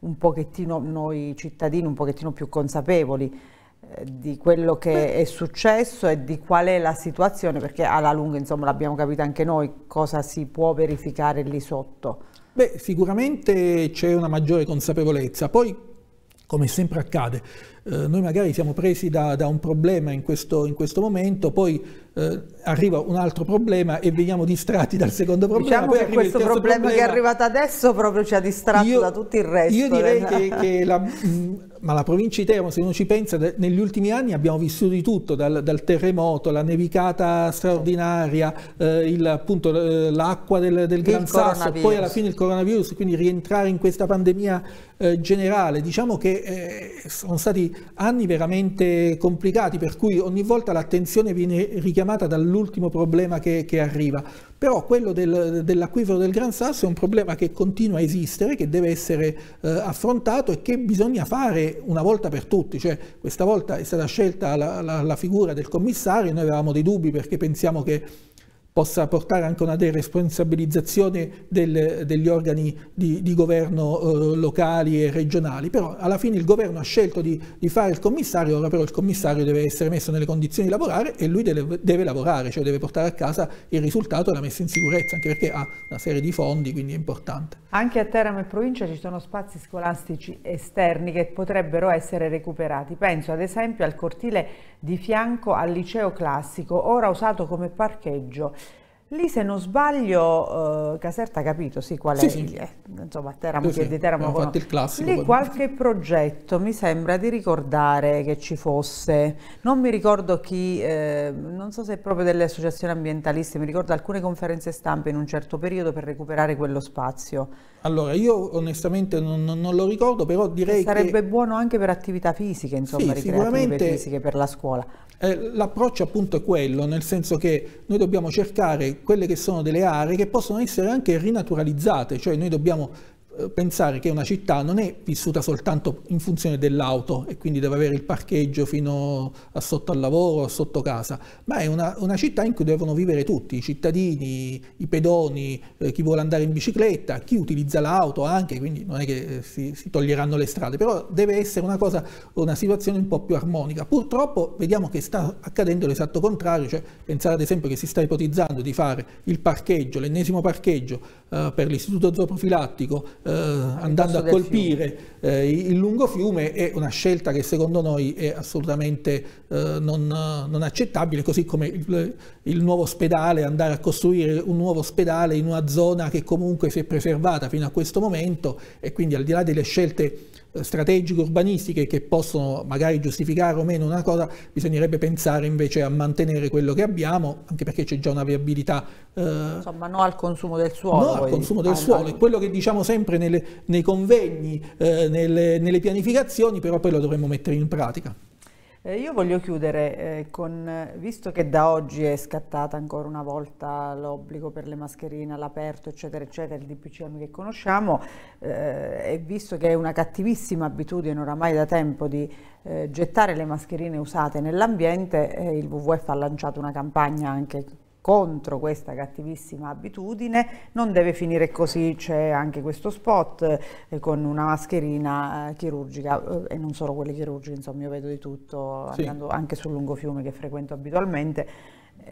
un pochettino, noi cittadini, un pochettino più consapevoli di quello che è successo e di qual è la situazione, perché alla lunga insomma l'abbiamo capito anche noi cosa si può verificare lì sotto. Beh, sicuramente c'è una maggiore consapevolezza, poi come sempre accade, eh, noi magari siamo presi da, da un problema in questo, in questo momento, poi eh, arriva un altro problema e veniamo distratti dal secondo problema. Diciamo che questo problema, problema, che è arrivato adesso proprio ci ha distratto io, da tutto il resto. Io direi eh. che, che la, mm, ma la provincia di Teramo, se uno ci pensa, negli ultimi anni abbiamo vissuto di tutto, dal, dal terremoto, la nevicata straordinaria, eh, il, appunto l'acqua del, del Gran Sasso, poi alla fine il coronavirus, quindi rientrare in questa pandemia eh, generale. Diciamo che eh, sono stati anni veramente complicati, per cui ogni volta l'attenzione viene richiamata richiamata dall'ultimo problema che, che, arriva, però quello del, dell'acquifero del Gran Sasso è un problema che continua a esistere, che deve essere eh, affrontato e che bisogna fare una volta per tutti, cioè questa volta è stata scelta la, la, la figura del commissario, noi avevamo dei dubbi perché pensiamo che possa portare anche una deresponsabilizzazione del, degli organi di, di governo eh, locali e regionali, però alla fine il governo ha scelto di, di, fare il commissario, ora però il commissario deve essere messo nelle condizioni di lavorare e lui deve, deve lavorare, cioè deve portare a casa il risultato e la messa in sicurezza, anche perché ha una serie di fondi, quindi è importante. Anche a Teramo e provincia ci sono spazi scolastici esterni che potrebbero essere recuperati. Penso ad esempio al cortile di fianco al liceo classico, ora usato come parcheggio. Lì, se non sbaglio, uh, Caserta ha capito, sì, qual è, sì, sì. Eh, insomma, Teramo, sì, di Teramo. Con... Fatto il classico, Lì qualche progetto, mi sembra di ricordare che ci fosse, non mi ricordo chi, eh, non so se è proprio delle associazioni ambientaliste, mi ricordo alcune conferenze stampe in un certo periodo per recuperare quello spazio. Allora, io onestamente non, non lo ricordo, però direi sarebbe che... Sarebbe buono anche per attività fisiche, insomma, sì, ricreative fisiche per la scuola. Eh, l'approccio appunto è quello, nel senso che noi dobbiamo cercare quelle che sono delle aree che possono essere anche rinaturalizzate, cioè noi dobbiamo eh, pensare che una città non è vissuta soltanto in funzione dell'auto e quindi deve avere il parcheggio fino a sotto al lavoro o sotto casa, ma è una, una, città in cui devono vivere tutti, i cittadini, i pedoni, eh, chi vuole andare in bicicletta, chi utilizza l'auto anche, quindi non è che eh, si, si, toglieranno le strade, però deve essere una, cosa, una situazione un po' più armonica. Purtroppo vediamo che sta accadendo l'esatto contrario, cioè pensare ad esempio che si sta ipotizzando di fare il parcheggio, l'ennesimo parcheggio eh, per l'istituto zooprofilattico, eh, andando a colpire eh, il lungo fiume è una scelta che secondo noi è assolutamente eh, non, non, accettabile, così come il, il, nuovo ospedale, andare a costruire un nuovo ospedale in una zona che comunque si è preservata fino a questo momento e quindi al di là delle scelte eh, strategiche urbanistiche che possono magari giustificare o meno una cosa, bisognerebbe pensare invece a mantenere quello che abbiamo, anche perché c'è già una viabilità. Eh, Insomma, no al consumo del suolo. No al consumo del suolo, è quello che diciamo sempre nelle, nei convegni, eh, nelle, nelle pianificazioni, però poi lo dovremmo mettere in pratica. Eh, io voglio chiudere eh, con, visto che da oggi è scattata ancora una volta l'obbligo per le mascherine all'aperto, eccetera, eccetera, il DPCM che conosciamo, eh, e visto che è una cattivissima abitudine oramai da tempo di eh, gettare le mascherine usate nell'ambiente, eh, il WWF ha lanciato una campagna anche contro questa cattivissima abitudine, non deve finire così, c'è anche questo spot eh, con una mascherina eh, chirurgica eh, e non solo quelle chirurgiche, insomma io vedo di tutto, sì. andando anche sul lungo fiume che frequento abitualmente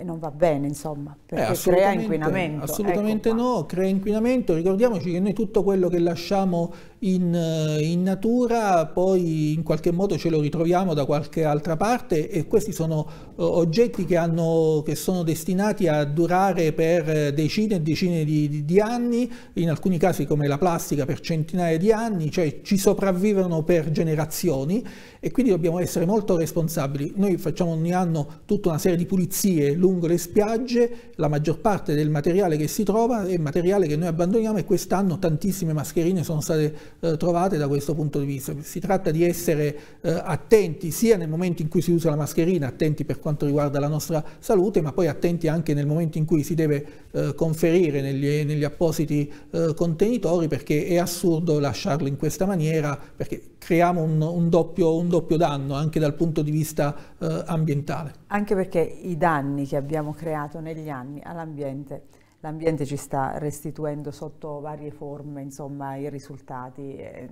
non va bene, insomma, perché eh, crea inquinamento. Assolutamente ecco no, crea inquinamento. Ricordiamoci che noi tutto quello che lasciamo in, eh, in, natura, poi in qualche modo ce lo ritroviamo da qualche altra parte e questi sono eh, oggetti che, hanno, che sono destinati a durare per eh, decine e decine di, di, di, anni, in alcuni casi come la plastica per centinaia di anni, cioè ci sopravvivono per generazioni e quindi dobbiamo essere molto responsabili. Noi facciamo ogni anno tutta una serie di pulizie lungo le spiagge, la maggior parte del materiale che si trova è materiale che noi abbandoniamo e quest'anno tantissime mascherine sono state eh, trovate da questo punto di vista. Si tratta di essere eh, attenti sia nel momento in cui si usa la mascherina, attenti per quanto riguarda la nostra salute, ma poi attenti anche nel momento in cui si deve eh, conferire negli, negli appositi eh, contenitori perché è assurdo lasciarlo in questa maniera perché creiamo un, un, doppio, un doppio, danno anche dal punto di vista eh, ambientale. Anche perché i danni che abbiamo creato negli anni all'ambiente l'ambiente ci sta restituendo sotto varie forme insomma, i risultati. Eh,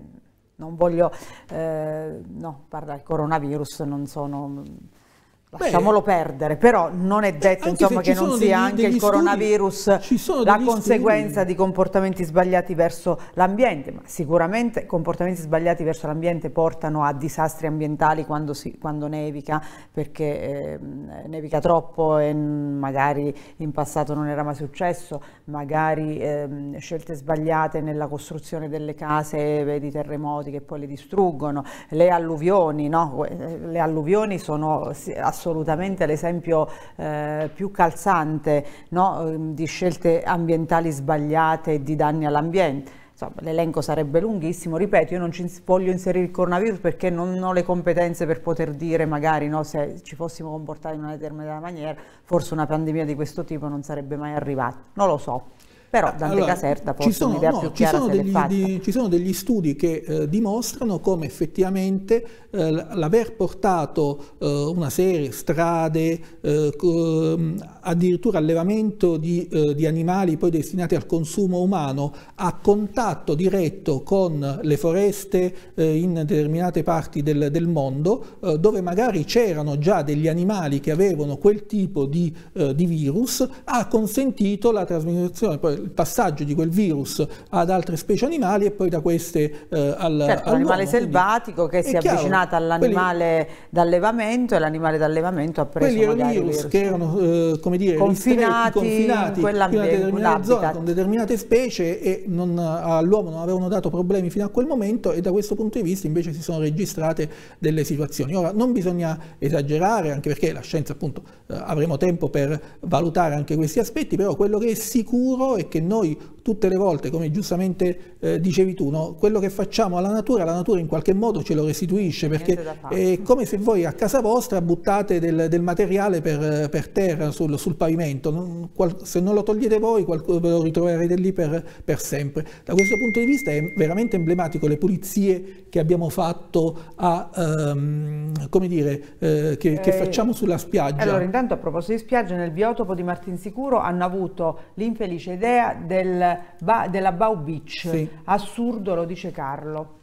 non voglio, eh, no, parla del coronavirus, non sono lasciamolo Beh, perdere, però non è detto insomma, che non sia degli, anche degli il coronavirus la conseguenza studi. di comportamenti sbagliati verso l'ambiente, ma sicuramente comportamenti sbagliati verso l'ambiente portano a disastri ambientali quando, si, quando nevica, perché eh, nevica troppo e magari in passato non era mai successo, magari eh, scelte sbagliate nella costruzione delle case, vedi eh, terremoti che poi le distruggono, le alluvioni, no? Eh, le alluvioni sono assolutamente assolutamente l'esempio eh, più calzante no? Ehm, di scelte ambientali sbagliate e di danni all'ambiente l'elenco sarebbe lunghissimo, ripeto, io non ci voglio inserire il coronavirus perché non ho le competenze per poter dire magari no, se ci fossimo comportati in una determinata maniera, forse una pandemia di questo tipo non sarebbe mai arrivata, non lo so. Però ah, Dante allora, Caserta forse ci sono, un'idea no, più ci sono, degli, di, ci sono degli studi che eh, dimostrano come effettivamente eh, l'aver portato eh, una serie, strade, eh, addirittura allevamento di, eh, di, animali poi destinati al consumo umano a contatto diretto con le foreste eh, in determinate parti del, del mondo, dove magari c'erano già degli animali che avevano quel tipo di, di virus, ha consentito la trasmissione, poi il passaggio di quel virus ad altre specie animali e poi da queste eh, al, certo, all'animale selvatico che si è avvicinato all'animale d'allevamento e l'animale d'allevamento ha preso quelli erano virus, virus, che erano eh, come dire, confinati, confinati in, in una determinata zona con determinate specie e all'uomo non avevano dato problemi fino a quel momento e da questo punto di vista invece si sono registrate delle situazioni. Ora non bisogna esagerare anche perché la scienza appunto eh, avremo tempo per valutare anche questi aspetti, però quello che è sicuro è che noi tutte le volte, come giustamente eh, dicevi tu, no? quello che facciamo alla natura, la natura in qualche modo ce lo restituisce, perché è eh, come se voi a casa vostra buttate del, del materiale per, per, terra, sul, sul pavimento, non, qual, se non lo togliete voi qualcuno, ve lo ritroverete lì per, per, sempre. Da questo punto di vista è veramente emblematico le pulizie che abbiamo fatto a, um, come dire, eh, che, che, eh, facciamo sulla spiaggia. Allora intanto a proposito di spiaggia, nel biotopo di Martinsicuro hanno avuto l'infelice idea del ba, della Bow Beach. Sì. Assurdo, lo dice Carlo.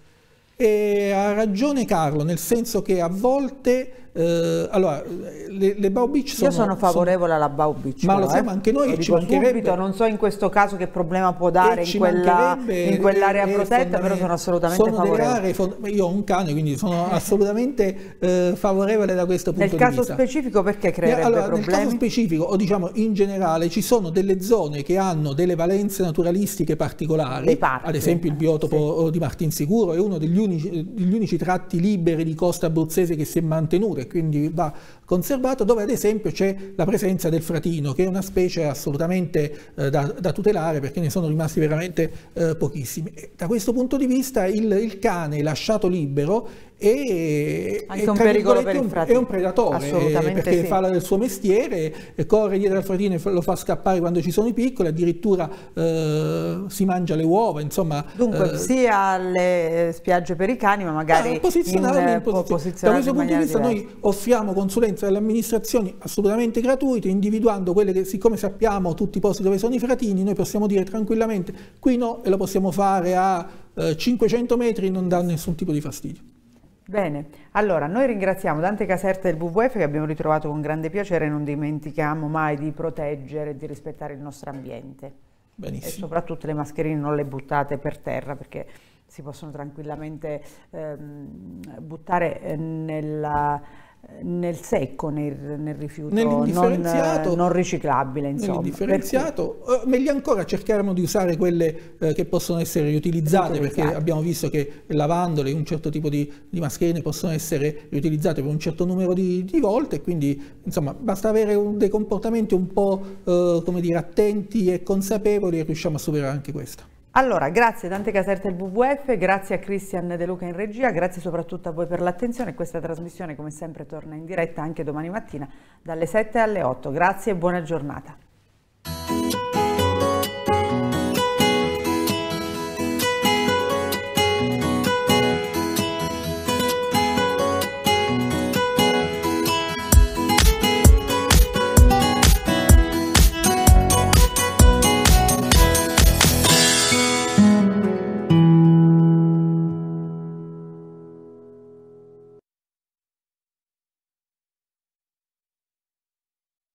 E ha ragione Carlo, nel senso che a volte eh, allora, le, le Bow Beach sono... Io sono favorevole sono, alla Bow Beach. Ma lo siamo eh. anche noi lo e ci mancherebbe... Subito, non so in questo caso che problema può eh, dare in, quella, in, quell'area eh, eh, protetta, però sono assolutamente sono favorevole. Aree, io ho un cane, quindi sono assolutamente eh, favorevole da questo punto nel di vista. Nel caso specifico perché creerebbe allora, problemi? Nel caso specifico, o diciamo in generale, ci sono delle zone che hanno delle valenze naturalistiche particolari, parchi, ad esempio il biotopo sì. di Martinsicuro è uno degli unici, degli unici tratti liberi di costa abruzzese che si è mantenuto, quindi va conservato dove ad esempio c'è la presenza del fratino che è una specie assolutamente eh, da, da, tutelare perché ne sono rimasti veramente eh, pochissimi. da questo punto di vista il, il cane lasciato libero è, è, un, un, è un predatore eh, perché sì. fa il suo mestiere, eh, corre dietro al fratino e lo fa scappare quando ci sono i piccoli, addirittura eh, si mangia le uova, insomma. Dunque, eh, sia alle eh, spiagge per i cani, ma magari ah, in, in, posizionare. Da questo punto di vista diversa. noi offriamo consulenza consulenza delle amministrazioni assolutamente gratuite, individuando quelle che, siccome sappiamo tutti i posti dove sono i fratini, noi possiamo dire tranquillamente qui no e lo possiamo fare a eh, 500 metri, non dà nessun tipo di fastidio. Bene, allora noi ringraziamo Dante Caserta del WWF che abbiamo ritrovato con grande piacere, non dimentichiamo mai di proteggere e di rispettare il nostro ambiente. Benissimo. E soprattutto le mascherine non le buttate per terra perché si possono tranquillamente ehm, buttare eh, nella nel secco, nel, nel rifiuto non, eh, non, riciclabile. Insomma. Nell'indifferenziato, perché... meglio ancora cerchiamo di usare quelle eh, che possono essere riutilizzate, perché abbiamo visto che lavandole un certo tipo di, di, mascherine possono essere riutilizzate per un certo numero di, di volte, quindi insomma basta avere un, dei comportamenti un po' eh, come dire, attenti e consapevoli e riusciamo a superare anche questo. Allora, grazie a Dante Caserta e WWF, grazie a Cristian De Luca in regia, grazie soprattutto a voi per l'attenzione. Questa trasmissione, come sempre, torna in diretta anche domani mattina dalle 7 alle 8. Grazie e buona giornata.